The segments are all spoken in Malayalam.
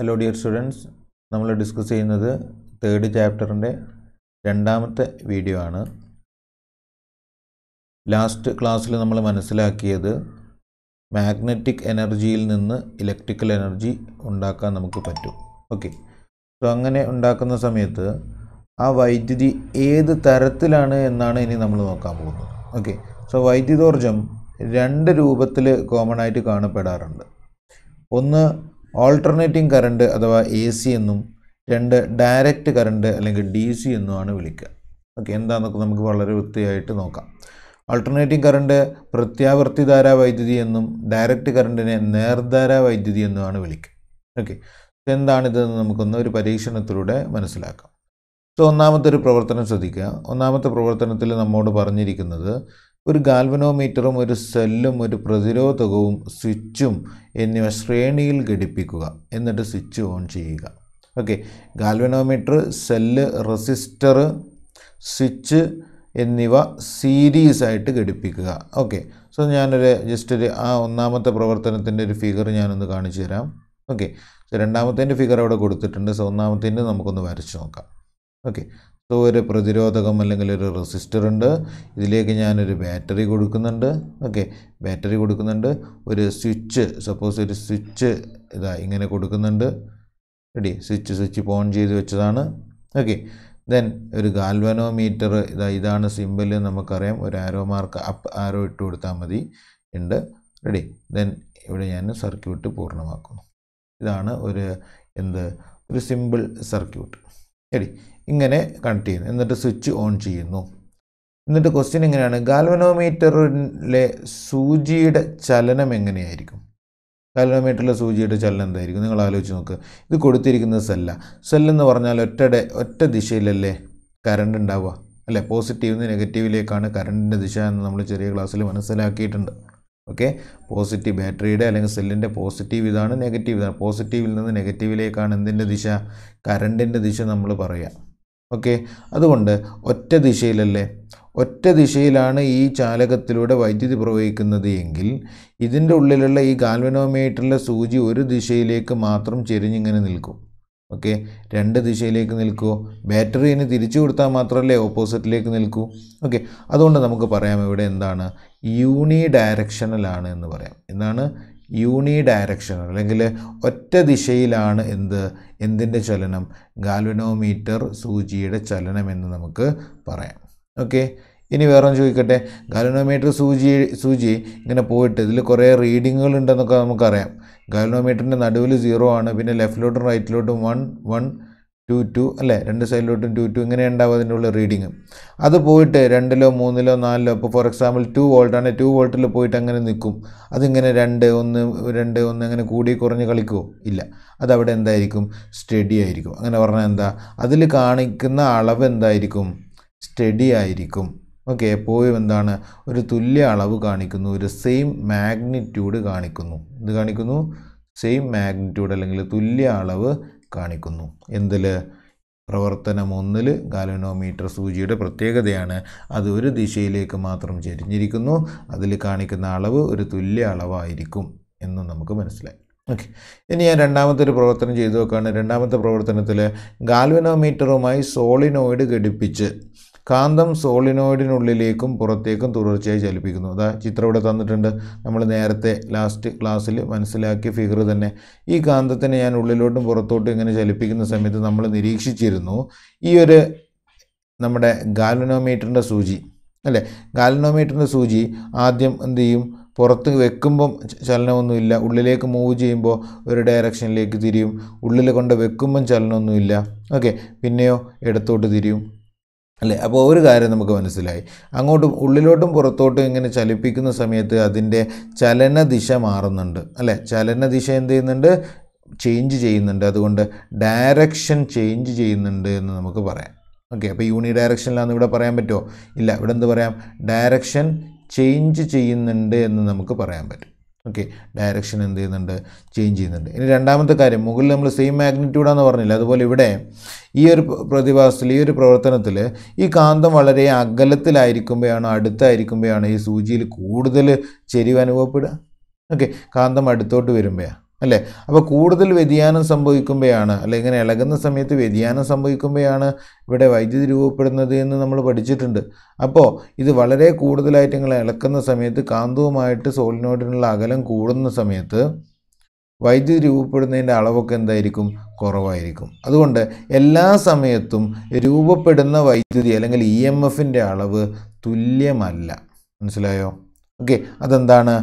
ഹലോ ഡിയർ സ്റ്റുഡൻസ് നമ്മൾ ഡിസ്കസ് ചെയ്യുന്നത് തേർഡ് ചാപ്റ്ററിൻ്റെ രണ്ടാമത്തെ വീഡിയോ ആണ് ലാസ്റ്റ് ക്ലാസ്സിൽ നമ്മൾ മനസ്സിലാക്കിയത് മാഗ്നറ്റിക് എനർജിയിൽ നിന്ന് ഇലക്ട്രിക്കൽ എനർജി ഉണ്ടാക്കാൻ നമുക്ക് പറ്റും ഓക്കെ സോ അങ്ങനെ ഉണ്ടാക്കുന്ന സമയത്ത് ആ വൈദ്യുതി ഏത് തരത്തിലാണ് എന്നാണ് ഇനി നമ്മൾ നോക്കാൻ പോകുന്നത് ഓക്കെ സോ വൈദ്യുതോർജം രണ്ട് രൂപത്തിൽ കോമൺ ആയിട്ട് കാണപ്പെടാറുണ്ട് ഒന്ന് ഓൾട്ടർനേറ്റിംഗ് കറണ്ട് അഥവാ എ സി എന്നും രണ്ട് ഡയറക്റ്റ് കറണ്ട് അല്ലെങ്കിൽ ഡി സി എന്നുമാണ് വിളിക്കുക ഓക്കെ എന്താണെന്നൊക്കെ നമുക്ക് വളരെ വൃത്തിയായിട്ട് നോക്കാം ആൾട്ടർനേറ്റിംഗ് കറണ്ട് പ്രത്യാവർത്തിധാര വൈദ്യുതി എന്നും ഡയറക്റ്റ് കറണ്ടിനെ നേർധാര വൈദ്യുതി എന്നുമാണ് വിളിക്കുക ഓക്കെ എന്താണിതെന്ന് നമുക്കൊന്ന് ഒരു പരീക്ഷണത്തിലൂടെ മനസ്സിലാക്കാം സോ ഒന്നാമത്തെ ഒരു പ്രവർത്തനം ശ്രദ്ധിക്കുക ഒന്നാമത്തെ പ്രവർത്തനത്തിൽ നമ്മോട് പറഞ്ഞിരിക്കുന്നത് ഒരു ഗാൽവനോമീറ്ററും ഒരു സെല്ലും ഒരു പ്രതിരോധകവും സ്വിച്ചും എന്നിവ ശ്രേണിയിൽ ഘടിപ്പിക്കുക എന്നിട്ട് സ്വിച്ച് ഓൺ ചെയ്യുക okay galvanometer cell resistor switch എന്നിവ സീരീസ് ആയിട്ട് ഘടിപ്പിക്കുക ഓക്കെ സോ ഞാനൊരു ജസ്റ്റ് ഒരു ആ ഒന്നാമത്തെ പ്രവർത്തനത്തിൻ്റെ ഒരു ഫിഗർ ഞാനൊന്ന് കാണിച്ചു തരാം ഓക്കെ സോ രണ്ടാമത്തേൻ്റെ ഫിഗർ അവിടെ കൊടുത്തിട്ടുണ്ട് സോ ഒന്നാമത്തേൻ്റെ നമുക്കൊന്ന് വരച്ച് നോക്കാം ഓക്കെ സോ ഒരു പ്രതിരോധകം അല്ലെങ്കിൽ ഒരു റെസിസ്റ്റർ ഉണ്ട് ഇതിലേക്ക് ഞാനൊരു ബാറ്ററി കൊടുക്കുന്നുണ്ട് ഓക്കെ ബാറ്ററി കൊടുക്കുന്നുണ്ട് ഒരു സ്വിച്ച് സപ്പോസ് ഒരു സ്വിച്ച് ഇതാ ഇങ്ങനെ കൊടുക്കുന്നുണ്ട് റെഡി സ്വിച്ച് സ്വിച്ച് ഓൺ ചെയ്ത് വെച്ചതാണ് ഓക്കെ ദെൻ ഒരു ഗാൽവനോമീറ്റർ ഇതാ ഇതാണ് സിമ്പിള് നമുക്കറിയാം ഒരു ആരോ മാർക്ക് അപ്പ് ആരോ ഇട്ട് കൊടുത്താൽ മതി ഉണ്ട് റെഡി ദെൻ ഇവിടെ ഞാൻ സർക്യൂട്ട് പൂർണ്ണമാക്കുന്നു ഇതാണ് ഒരു എന്ത് ഒരു സിമ്പിൾ സർക്യൂട്ട് റെഡി ഇങ്ങനെ കണക്ട് ചെയ്യുന്നു എന്നിട്ട് സ്വിച്ച് ഓൺ ചെയ്യുന്നു എന്നിട്ട് ക്വസ്റ്റ്യൻ എങ്ങനെയാണ് ഗാൽവനോമീറ്ററിലെ സൂചിയുടെ ചലനം എങ്ങനെയായിരിക്കും ഗാൽവനോമീറ്ററിലെ സൂചിയുടെ ചലനം എന്തായിരിക്കും നിങ്ങൾ ആലോചിച്ച് നോക്കുക ഇത് കൊടുത്തിരിക്കുന്ന സെല്ല സെല്ലെന്ന് പറഞ്ഞാൽ ഒറ്റടെ ഒറ്റ ദിശയിലല്ലേ കറണ്ട് ഉണ്ടാവുക അല്ലേ പോസിറ്റീവ് നിന്ന് നെഗറ്റീവിലേക്കാണ് കറണ്ടിൻ്റെ ദിശ എന്ന് നമ്മൾ ചെറിയ ക്ലാസ്സിൽ മനസ്സിലാക്കിയിട്ടുണ്ട് ഓക്കെ പോസിറ്റീവ് ബാറ്ററിയുടെ അല്ലെങ്കിൽ സെല്ലിൻ്റെ പോസിറ്റീവ് ഇതാണ് നെഗറ്റീവ് ഇതാണ് പോസിറ്റീവിൽ നിന്ന് നെഗറ്റീവിലേക്കാണ് എന്തിൻ്റെ ദിശ കറണ്ടിൻ്റെ ദിശ നമ്മൾ പറയാം ഓക്കെ അതുകൊണ്ട് ഒറ്റ ദിശയിലല്ലേ ഒറ്റ ദിശയിലാണ് ഈ ചാലകത്തിലൂടെ വൈദ്യുതി പ്രവഹിക്കുന്നത് എങ്കിൽ ഇതിൻ്റെ ഉള്ളിലുള്ള ഈ ഗാൽവനോമീറ്ററിലെ സൂചി ഒരു ദിശയിലേക്ക് മാത്രം ചെരിഞ്ഞിങ്ങനെ നിൽക്കും ഓക്കെ രണ്ട് ദിശയിലേക്ക് നിൽക്കുമോ ബാറ്ററിന് തിരിച്ചു കൊടുത്താൽ മാത്രമല്ലേ ഓപ്പോസിറ്റിലേക്ക് നിൽക്കൂ ഓക്കെ അതുകൊണ്ട് നമുക്ക് പറയാം ഇവിടെ എന്താണ് യൂണി ഡയറക്ഷണലാണ് എന്ന് പറയാം എന്താണ് യൂണി ഡയറക്ഷണൽ അല്ലെങ്കിൽ ഒറ്റ ദിശയിലാണ് എന്ത് എന്തിൻ്റെ ചലനം ഗാൽവനോമീറ്റർ സൂചിയുടെ ചലനം എന്ന് നമുക്ക് പറയാം ഓക്കെ ഇനി വേറെ ചോദിക്കട്ടെ ഗാൽവനോമീറ്റർ സൂചി സൂചി ഇങ്ങനെ പോയിട്ട് ഇതിൽ കുറേ റീഡിങ്ങുകൾ ഉണ്ടെന്നൊക്കെ നമുക്കറിയാം ഗാൽവനോമീറ്ററിൻ്റെ നടുവിൽ സീറോ ആണ് പിന്നെ ലെഫ്റ്റിലോട്ടും റൈറ്റിലോട്ടും വൺ വൺ ടു ടു അല്ലേ രണ്ട് സൈഡിലോട്ടും ടു ടു ഇങ്ങനെ ഉണ്ടാവും അതിൻ്റെ ഉള്ള റീഡിങ് അത് പോയിട്ട് രണ്ടിലോ മൂന്നിലോ നാലിലോ ഇപ്പോൾ ഫോർ എക്സാമ്പിൾ ടു വോൾട്ടാണ് ടു വോൾട്ടിൽ പോയിട്ട് അങ്ങനെ നിൽക്കും അതിങ്ങനെ രണ്ട് ഒന്ന് രണ്ട് ഒന്ന് അങ്ങനെ കൂടി കുറഞ്ഞ് കളിക്കുമോ ഇല്ല അതവിടെ എന്തായിരിക്കും സ്റ്റഡി ആയിരിക്കും അങ്ങനെ പറഞ്ഞാൽ എന്താ അതിൽ കാണിക്കുന്ന അളവ് എന്തായിരിക്കും സ്റ്റഡി ആയിരിക്കും ഓക്കെ എപ്പോഴും എന്താണ് ഒരു തുല്യ അളവ് കാണിക്കുന്നു ഒരു സെയിം മാഗ്നിറ്റ്യൂഡ് കാണിക്കുന്നു ഇത് കാണിക്കുന്നു സെയിം മാഗ്നിറ്റ്യൂഡ് അല്ലെങ്കിൽ തുല്യ അളവ് കാണിക്കുന്നു എന്തിൽ പ്രവർത്തനം ഒന്നിൽ ഗാലനോമീറ്റർ സൂചിയുടെ പ്രത്യേകതയാണ് അത് ഒരു ദിശയിലേക്ക് മാത്രം ചെരിഞ്ഞിരിക്കുന്നു അതിൽ കാണിക്കുന്ന അളവ് ഒരു തുല്യ അളവായിരിക്കും എന്ന് നമുക്ക് മനസ്സിലായി ഓക്കെ ഇനി ഞാൻ രണ്ടാമത്തെ ഒരു പ്രവർത്തനം ചെയ്തു നോക്കുകയാണ് രണ്ടാമത്തെ പ്രവർത്തനത്തിൽ ഗാൽവനോമീറ്ററുമായി സോളിനോയിഡ് ഘടിപ്പിച്ച് കാന്തം സോളിനോയിഡിനുള്ളിലേക്കും പുറത്തേക്കും തുടർച്ചയായി ചലിപ്പിക്കുന്നു അതാ ചിത്രം ഇവിടെ തന്നിട്ടുണ്ട് നമ്മൾ നേരത്തെ ലാസ്റ്റ് ക്ലാസ്സിൽ മനസ്സിലാക്കിയ ഫിഗർ തന്നെ ഈ കാന്തത്തിനെ ഞാൻ ഉള്ളിലോട്ടും പുറത്തോട്ടും ഇങ്ങനെ ചലിപ്പിക്കുന്ന സമയത്ത് നമ്മൾ നിരീക്ഷിച്ചിരുന്നു ഈ ഒരു നമ്മുടെ ഗാലനോമീറ്ററിൻ്റെ സൂചി അല്ലേ ഗാലനോമീറ്ററിൻ്റെ സൂചി ആദ്യം എന്ത് ചെയ്യും പുറത്ത് വെക്കുമ്പം ചലനമൊന്നുമില്ല ഉള്ളിലേക്ക് മൂവ് ചെയ്യുമ്പോൾ ഒരു ഡയറക്ഷനിലേക്ക് തിരിയും ഉള്ളിൽ കൊണ്ട് വെക്കുമ്പം ചലനമൊന്നുമില്ല ഓക്കെ പിന്നെയോ ഇടത്തോട്ട് തിരിയും അല്ലേ അപ്പോൾ ഒരു കാര്യം നമുക്ക് മനസ്സിലായി അങ്ങോട്ടും ഉള്ളിലോട്ടും പുറത്തോട്ടും ഇങ്ങനെ ചലിപ്പിക്കുന്ന സമയത്ത് അതിൻ്റെ ചലനദിശ മാറുന്നുണ്ട് അല്ലേ ചലനദിശ എന്ത് ചെയ്യുന്നുണ്ട് ചേഞ്ച് ചെയ്യുന്നുണ്ട് അതുകൊണ്ട് ഡയറക്ഷൻ ചേഞ്ച് ചെയ്യുന്നുണ്ട് എന്ന് നമുക്ക് പറയാം ഓക്കെ അപ്പോൾ യൂണി ഡയറക്ഷനിലാണെന്ന് ഇവിടെ പറയാൻ പറ്റുമോ ഇല്ല ഇവിടെ എന്ത് പറയാം ഡയറക്ഷൻ ചേഞ്ച് ചെയ്യുന്നുണ്ട് എന്ന് നമുക്ക് പറയാൻ പറ്റും ഓക്കെ ഡയറക്ഷൻ എന്ത് ചെയ്യുന്നുണ്ട് ചേഞ്ച് ചെയ്യുന്നുണ്ട് ഇനി രണ്ടാമത്തെ കാര്യം മുകളിൽ നമ്മൾ സെയിം മാഗ്നിറ്റ്യൂഡാന്ന് പറഞ്ഞില്ല അതുപോലെ ഇവിടെ ഈ ഒരു പ്രതിഭാസത്തിൽ ഈ ഒരു പ്രവർത്തനത്തിൽ ഈ കാന്തം വളരെ അകലത്തിലായിരിക്കുമ്പോഴാണ് അടുത്തായിരിക്കുമ്പോഴാണ് ഈ സൂചിയിൽ കൂടുതൽ ചെരിവ് അനുഭവപ്പെടുക ഓക്കെ കാന്തം അടുത്തോട്ട് വരുമ്പോഴാണ് അല്ലേ അപ്പോൾ കൂടുതൽ വ്യതിയാനം സംഭവിക്കുമ്പോഴാണ് അല്ലെ ഇങ്ങനെ ഇളകുന്ന സമയത്ത് വ്യതിയാനം സംഭവിക്കുമ്പോഴാണ് ഇവിടെ വൈദ്യുതി രൂപപ്പെടുന്നത് എന്ന് നമ്മൾ പഠിച്ചിട്ടുണ്ട് അപ്പോൾ ഇത് വളരെ കൂടുതലായിട്ട് നിങ്ങൾ ഇളക്കുന്ന സമയത്ത് കാന്തവുമായിട്ട് സോളിനോയിഡിനുള്ള അകലം കൂടുന്ന സമയത്ത് വൈദ്യുതി രൂപപ്പെടുന്നതിൻ്റെ അളവൊക്കെ എന്തായിരിക്കും കുറവായിരിക്കും അതുകൊണ്ട് എല്ലാ സമയത്തും രൂപപ്പെടുന്ന വൈദ്യുതി അല്ലെങ്കിൽ ഇ എം എഫിൻ്റെ അളവ് തുല്യമല്ല മനസ്സിലായോ ഓക്കെ അതെന്താണ്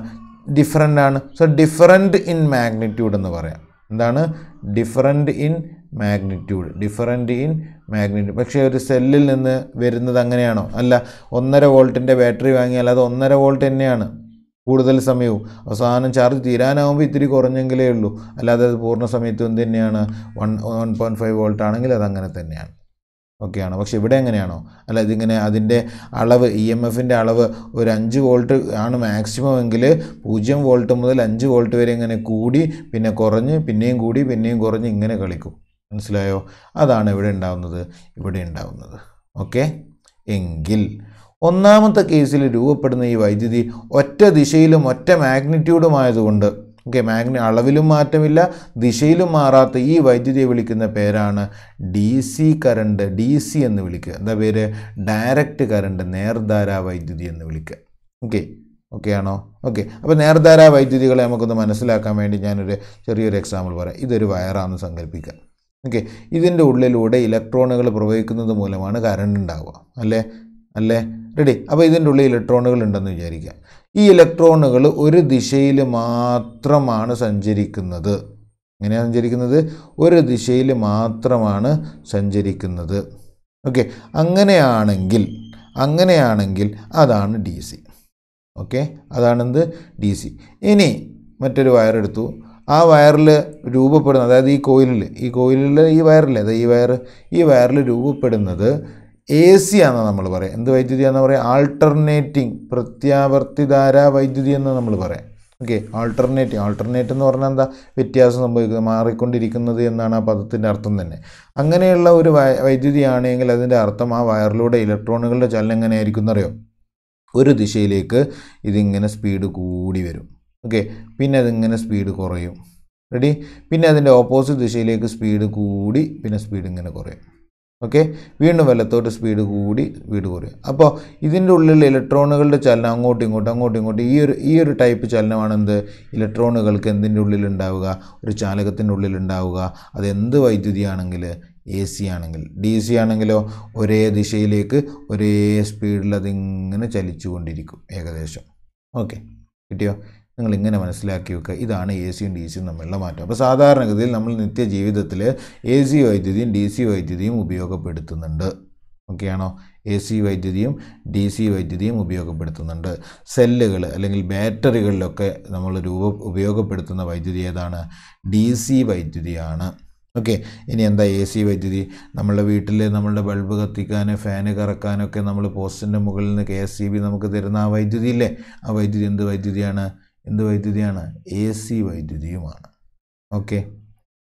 ഡിഫറൻ്റ് ആണ് സോ ഡിഫറൻറ്റ് ഇൻ മാഗ്നിറ്റ്യൂഡ് എന്ന് പറയാം എന്താണ് different in magnitude different in magnitude പക്ഷേ ഒരു സെല്ലിൽ നിന്ന് വരുന്നത് അങ്ങനെയാണോ അല്ല ഒന്നര വോൾട്ടിൻ്റെ ബാറ്ററി വാങ്ങിയാൽ അത് ഒന്നര വോൾട്ട് തന്നെയാണ് കൂടുതൽ സമയവും അവസാനം ചാർജ് തീരാനാവുമ്പോൾ ഇത്തിരി കുറഞ്ഞെങ്കിലേ ഉള്ളൂ അല്ലാതെ അത് പൂർണ്ണ സമയത്തും തന്നെയാണ് one one point five volt ആണെങ്കിൽ അത് അങ്ങനെ തന്നെയാണ് ഒക്കെയാണ് പക്ഷെ ഇവിടെ എങ്ങനെയാണോ അല്ല ഇതിങ്ങനെ അതിൻ്റെ അളവ് ഇ എം എഫിൻ്റെ അളവ് ഒരു അഞ്ച് വോൾട്ട് ആണ് മാക്സിമം എങ്കിൽ പൂജ്യം വോൾട്ട് മുതൽ അഞ്ച് വോൾട്ട് വരെ ഇങ്ങനെ കൂടി പിന്നെ കുറഞ്ഞ് പിന്നെയും കൂടി പിന്നെയും കുറഞ്ഞ് ഇങ്ങനെ കളിക്കും മനസ്സിലായോ അതാണ് ഇവിടെ ഉണ്ടാവുന്നത് ഇവിടെ ഉണ്ടാവുന്നത് ഓക്കെ എങ്കിൽ ഒന്നാമത്തെ കേസിൽ രൂപപ്പെടുന്ന ഈ വൈദ്യുതി ഒറ്റ ദിശയിലും ഒറ്റ മാഗ്നിറ്റ്യൂഡുമായതുകൊണ്ട് ഓക്കെ മാഗ്നി അളവിലും മാറ്റമില്ല ദിശയിലും മാറാത്ത ഈ വൈദ്യുതിയെ വിളിക്കുന്ന പേരാണ് D C current D C എന്ന് വിളിക്കുക എന്താ പേര് ഡയറക്റ്റ് കറണ്ട് നേർധാരാ വൈദ്യുതി എന്ന് വിളിക്കുക ഓക്കെ ഓക്കെ ആണോ ഓക്കെ അപ്പോൾ നേർധാരാ വൈദ്യുതികളെ നമുക്കൊന്ന് മനസ്സിലാക്കാൻ വേണ്ടി ഞാനൊരു ചെറിയൊരു എക്സാമ്പിൾ പറയാം ഇതൊരു വയറാണെന്ന് സങ്കല്പിക്കുക ഓക്കെ ഇതിൻ്റെ ഉള്ളിലൂടെ ഇലക്ട്രോണുകൾ പ്രവഹിക്കുന്നത് മൂലമാണ് കറണ്ട് ഉണ്ടാവുക അല്ലേ അല്ലേ റെഡി അപ്പോൾ ഇതിൻ്റെ ഉള്ളിൽ ഇലക്ട്രോണുകൾ ഉണ്ടെന്ന് വിചാരിക്കുക ഈ ഇലക്ട്രോണുകൾ ഒരു ദിശയിൽ മാത്രമാണ് സഞ്ചരിക്കുന്നത് എങ്ങനെയാണ് സഞ്ചരിക്കുന്നത് ഒരു ദിശയിൽ മാത്രമാണ് സഞ്ചരിക്കുന്നത് ഓക്കെ അങ്ങനെയാണെങ്കിൽ അങ്ങനെയാണെങ്കിൽ അതാണ് ഡി സി ഓക്കെ അതാണെന്ത് ഡി സി ഇനി മറ്റൊരു വയറെടുത്തു ആ വയറിൽ രൂപപ്പെടുന്നത് അതായത് ഈ കോയിലിൽ ഈ കോയിലിൽ ഈ വയറിൽ അതായത് ഈ വയർ ഈ വയറിൽ രൂപപ്പെടുന്നത് എ സി എന്നാണ് നമ്മൾ പറയുക എന്ത് വൈദ്യുതി എന്നാൽ പറയുക ആൾട്ടർനേറ്റിംഗ് പ്രത്യാവർത്തിധാര വൈദ്യുതി എന്ന് നമ്മൾ പറയാം ഓക്കെ ആൾട്ടർനേറ്റിംഗ് ആൾട്ടർനേറ്റ് എന്ന് പറഞ്ഞാൽ എന്താ വ്യത്യാസം സംഭവിക്കുന്നത് മാറിക്കൊണ്ടിരിക്കുന്നത് എന്നാണ് ആ പദത്തിൻ്റെ അർത്ഥം തന്നെ അങ്ങനെയുള്ള ഒരു വൈദ്യുതിയാണെങ്കിൽ അതിൻ്റെ അർത്ഥം ആ വയറിലൂടെ ഇലക്ട്രോണുകളുടെ ചലനം എങ്ങനെയായിരിക്കും എന്നറിയോ ഒരു ദിശയിലേക്ക് ഇതിങ്ങനെ സ്പീഡ് കൂടി വരും ഓക്കെ പിന്നെ അതിങ്ങനെ സ്പീഡ് കുറയും റെഡി പിന്നെ അതിൻ്റെ ഓപ്പോസിറ്റ് ദിശയിലേക്ക് സ്പീഡ് കൂടി പിന്നെ സ്പീഡ് ഇങ്ങനെ കുറയും ഓക്കെ വീണ്ടും വലത്തോട്ട് സ്പീഡ് കൂടി വീട് കുറയും അപ്പോൾ ഇതിൻ്റെ ഉള്ളിൽ ഇലക്ട്രോണുകളുടെ ചലനം അങ്ങോട്ടും ഇങ്ങോട്ടും അങ്ങോട്ടും ഇങ്ങോട്ടും ഈ ഒരു ഈ ഒരു ടൈപ്പ് ചലനമാണ് എന്ത് ഇലക്ട്രോണുകൾക്ക് എന്തിൻ്റെ ഉള്ളിൽ ഉണ്ടാവുക ഒരു ചാലകത്തിൻ്റെ ഉള്ളിൽ ഉണ്ടാവുക അത് എന്ത് വൈദ്യുതിയാണെങ്കിൽ എ സി ആണെങ്കിൽ ഡി സി ആണെങ്കിലോ ഒരേ ദിശയിലേക്ക് ഒരേ സ്പീഡിൽ അതിങ്ങനെ ചലിച്ചുകൊണ്ടിരിക്കും ഏകദേശം ഓക്കെ കിട്ടിയോ നിങ്ങൾ ഇങ്ങനെ മനസ്സിലാക്കി വെക്കുക ഇതാണ് എ സിയും ഡി സിയും തമ്മിലുള്ള മാറ്റം അപ്പോൾ സാധാരണഗതിയിൽ നമ്മൾ നിത്യജീവിതത്തിൽ എ സി വൈദ്യുതിയും ഡി സി വൈദ്യുതിയും ഉപയോഗപ്പെടുത്തുന്നുണ്ട് ഓക്കെയാണോ എ സി വൈദ്യുതിയും ഡി സി വൈദ്യുതിയും ഉപയോഗപ്പെടുത്തുന്നുണ്ട് സെല്ലുകൾ അല്ലെങ്കിൽ ബാറ്ററികളിലൊക്കെ നമ്മൾ രൂപ ഉപയോഗപ്പെടുത്തുന്ന വൈദ്യുതി ഏതാണ് ഡി സി വൈദ്യുതിയാണ് ഓക്കെ ഇനി എന്താ എ സി വൈദ്യുതി നമ്മളുടെ വീട്ടിൽ നമ്മളുടെ ബൾബ് കത്തിക്കാൻ ഫാന് കറക്കാനൊക്കെ നമ്മൾ പോസ്റ്റിൻ്റെ മുകളിൽ നിന്ന് കെ എസ് സി ബി നമുക്ക് തരുന്ന ആ വൈദ്യുതി ഇല്ലേ ആ വൈദ്യുതി എന്ത് വൈദ്യുതിയാണ് എന്ത് വൈദ്യുതിയാണ് എ സി വൈദ്യുതിയുമാണ് ഓക്കെ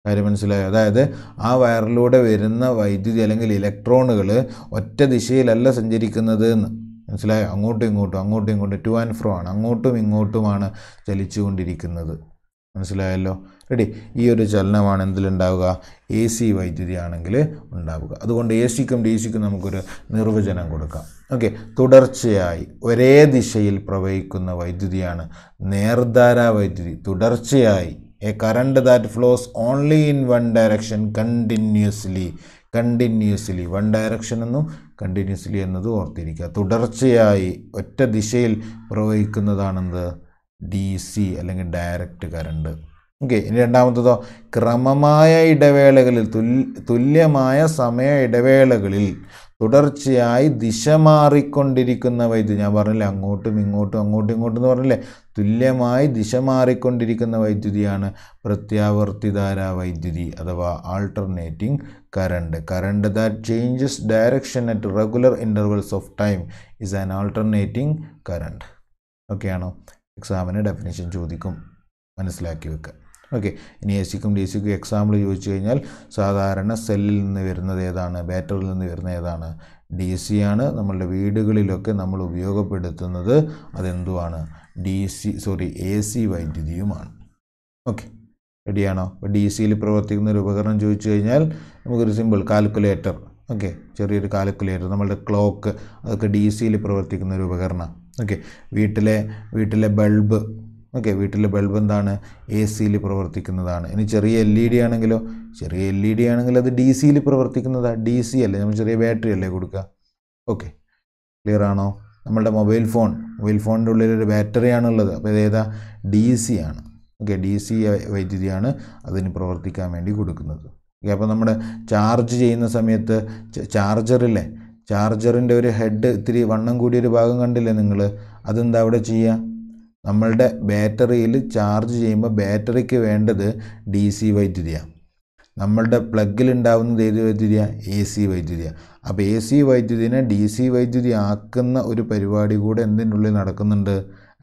കാര്യം മനസ്സിലായോ അതായത് ആ വയറിലൂടെ വരുന്ന വൈദ്യുതി അല്ലെങ്കിൽ ഇലക്ട്രോണുകൾ ഒറ്റ ദിശയിലല്ല സഞ്ചരിക്കുന്നത് എന്ന് മനസ്സിലായോ അങ്ങോട്ടും ഇങ്ങോട്ടും അങ്ങോട്ടും ഇങ്ങോട്ടും ടു ആൻഡ് ഫ്രോ ആണ് അങ്ങോട്ടും ഇങ്ങോട്ടുമാണ് ചലിച്ചുകൊണ്ടിരിക്കുന്നത് മനസ്സിലായല്ലോ റെഡി ഈ ഒരു ചലനമാണ് എന്തിലുണ്ടാവുക എ സി വൈദ്യുതി ആണെങ്കിൽ ഉണ്ടാവുക അതുകൊണ്ട് എ സിക്കും ഡി സിക്കും നമുക്കൊരു നിർവചനം കൊടുക്കാം ഓക്കെ തുടർച്ചയായി ഒരേ ദിശയിൽ പ്രവഹിക്കുന്ന വൈദ്യുതിയാണ് നേർധാര വൈദ്യുതി തുടർച്ചയായി a current that flows only in one direction continuously continuously one direction എന്നും കണ്ടിന്യൂസ്ലി എന്നത് ഓർത്തിരിക്കുക തുടർച്ചയായി ഒറ്റ ദിശയിൽ പ്രവഹിക്കുന്നതാണെന്ത് ഡി സി അല്ലെങ്കിൽ ഡയറക്റ്റ് കറണ്ട് ഓക്കെ ഇനി രണ്ടാമത്തതോ ക്രമമായ ഇടവേളകളിൽ തുല്യമായ സമയ ഇടവേളകളിൽ തുടർച്ചയായി ദിശ മാറിക്കൊണ്ടിരിക്കുന്ന വൈദ്യുതി ഞാൻ പറഞ്ഞില്ലേ അങ്ങോട്ടും ഇങ്ങോട്ടും അങ്ങോട്ടും ഇങ്ങോട്ടും എന്ന് പറഞ്ഞില്ലേ തുല്യമായി ദിശ മാറിക്കൊണ്ടിരിക്കുന്ന വൈദ്യുതിയാണ് പ്രത്യാവർത്തിധാര വൈദ്യുതി അഥവാ alternating current current that changes direction at regular intervals of time is an alternating current ഓക്കെയാണോ എക്സാമിന് ഡെഫിനേഷൻ ചോദിക്കും മനസ്സിലാക്കി വെക്കുക ഓക്കെ ഇനി എ സിക്കും ഡി സിക്കും എക്സാമ്പിൾ ചോദിച്ചു കഴിഞ്ഞാൽ സാധാരണ സെല്ലിൽ നിന്ന് വരുന്നത് ഏതാണ് ബാറ്ററിയിൽ നിന്ന് വരുന്ന ഏതാണ് ഡി സി ആണ് നമ്മളുടെ വീടുകളിലൊക്കെ നമ്മൾ ഉപയോഗപ്പെടുത്തുന്നത് അതെന്തുമാണ് D C sorry A C വൈദ്യുതിയുമാണ് ഓക്കെ റെഡിയാണോ ഇപ്പോൾ ഡി സിയിൽ പ്രവർത്തിക്കുന്ന ഒരു ഉപകരണം ചോദിച്ചു കഴിഞ്ഞാൽ നമുക്കൊരു സിമ്പിൾ കാൽക്കുലേറ്റർ ഓക്കെ ചെറിയൊരു കാൽക്കുലേറ്റർ നമ്മളുടെ ക്ലോക്ക് അതൊക്കെ ഡി സിയിൽ പ്രവർത്തിക്കുന്ന ഒരു ഉപകരണം ഓക്കെ വീട്ടിലെ വീട്ടിലെ ബൾബ് ഓക്കെ വീട്ടിലെ ബൾബ് എന്താണ് എ സിയിൽ പ്രവർത്തിക്കുന്നതാണ് ഇനി ചെറിയ എൽ ഇ ഡി ആണെങ്കിലോ ചെറിയ എൽ ഇ ഡി ആണെങ്കിൽ അത് ഡി സിയിൽ പ്രവർത്തിക്കുന്നതാണ് ഡി സി അല്ലേ നമ്മൾ ചെറിയ ബാറ്ററി അല്ലേ കൊടുക്കുക ഓക്കെ ക്ലിയർ ആണോ നമ്മളുടെ മൊബൈൽ ഫോൺ മൊബൈൽ ഫോണിൻ്റെ ഉള്ളിലൊരു ഉള്ളത് അപ്പോൾ ഏതാ ഡി സി ആണ് ഓക്കെ ഡി സി വൈദ്യുതിയാണ് അതിന് പ്രവർത്തിക്കാൻ വേണ്ടി കൊടുക്കുന്നത് ഓക്കെ അപ്പോൾ നമ്മൾ ചാർജ് ചെയ്യുന്ന സമയത്ത് ചാർജറില്ലേ ചാർജറിൻ്റെ ഒരു ഹെഡ് ഇത്തിരി വണ്ണം കൂടിയൊരു ഭാഗം കണ്ടില്ലേ നിങ്ങൾ അതെന്താ അവിടെ ചെയ്യുക നമ്മളുടെ ബാറ്ററിയിൽ ചാർജ് ചെയ്യുമ്പോൾ ബാറ്ററിക്ക് വേണ്ടത് ഡി സി വൈദ്യുതിയാണ് നമ്മളുടെ പ്ലഗിൽ ഉണ്ടാകുന്നത് ഏത് വൈദ്യുതിയാണ് എ സി വൈദ്യുതിയാണ് അപ്പോൾ എ സി വൈദ്യുതിനെ ഡി സി വൈദ്യുതി ആക്കുന്ന ഒരു പരിപാടി കൂടെ എന്തിൻ്റെ ഉള്ളിൽ നടക്കുന്നുണ്ട്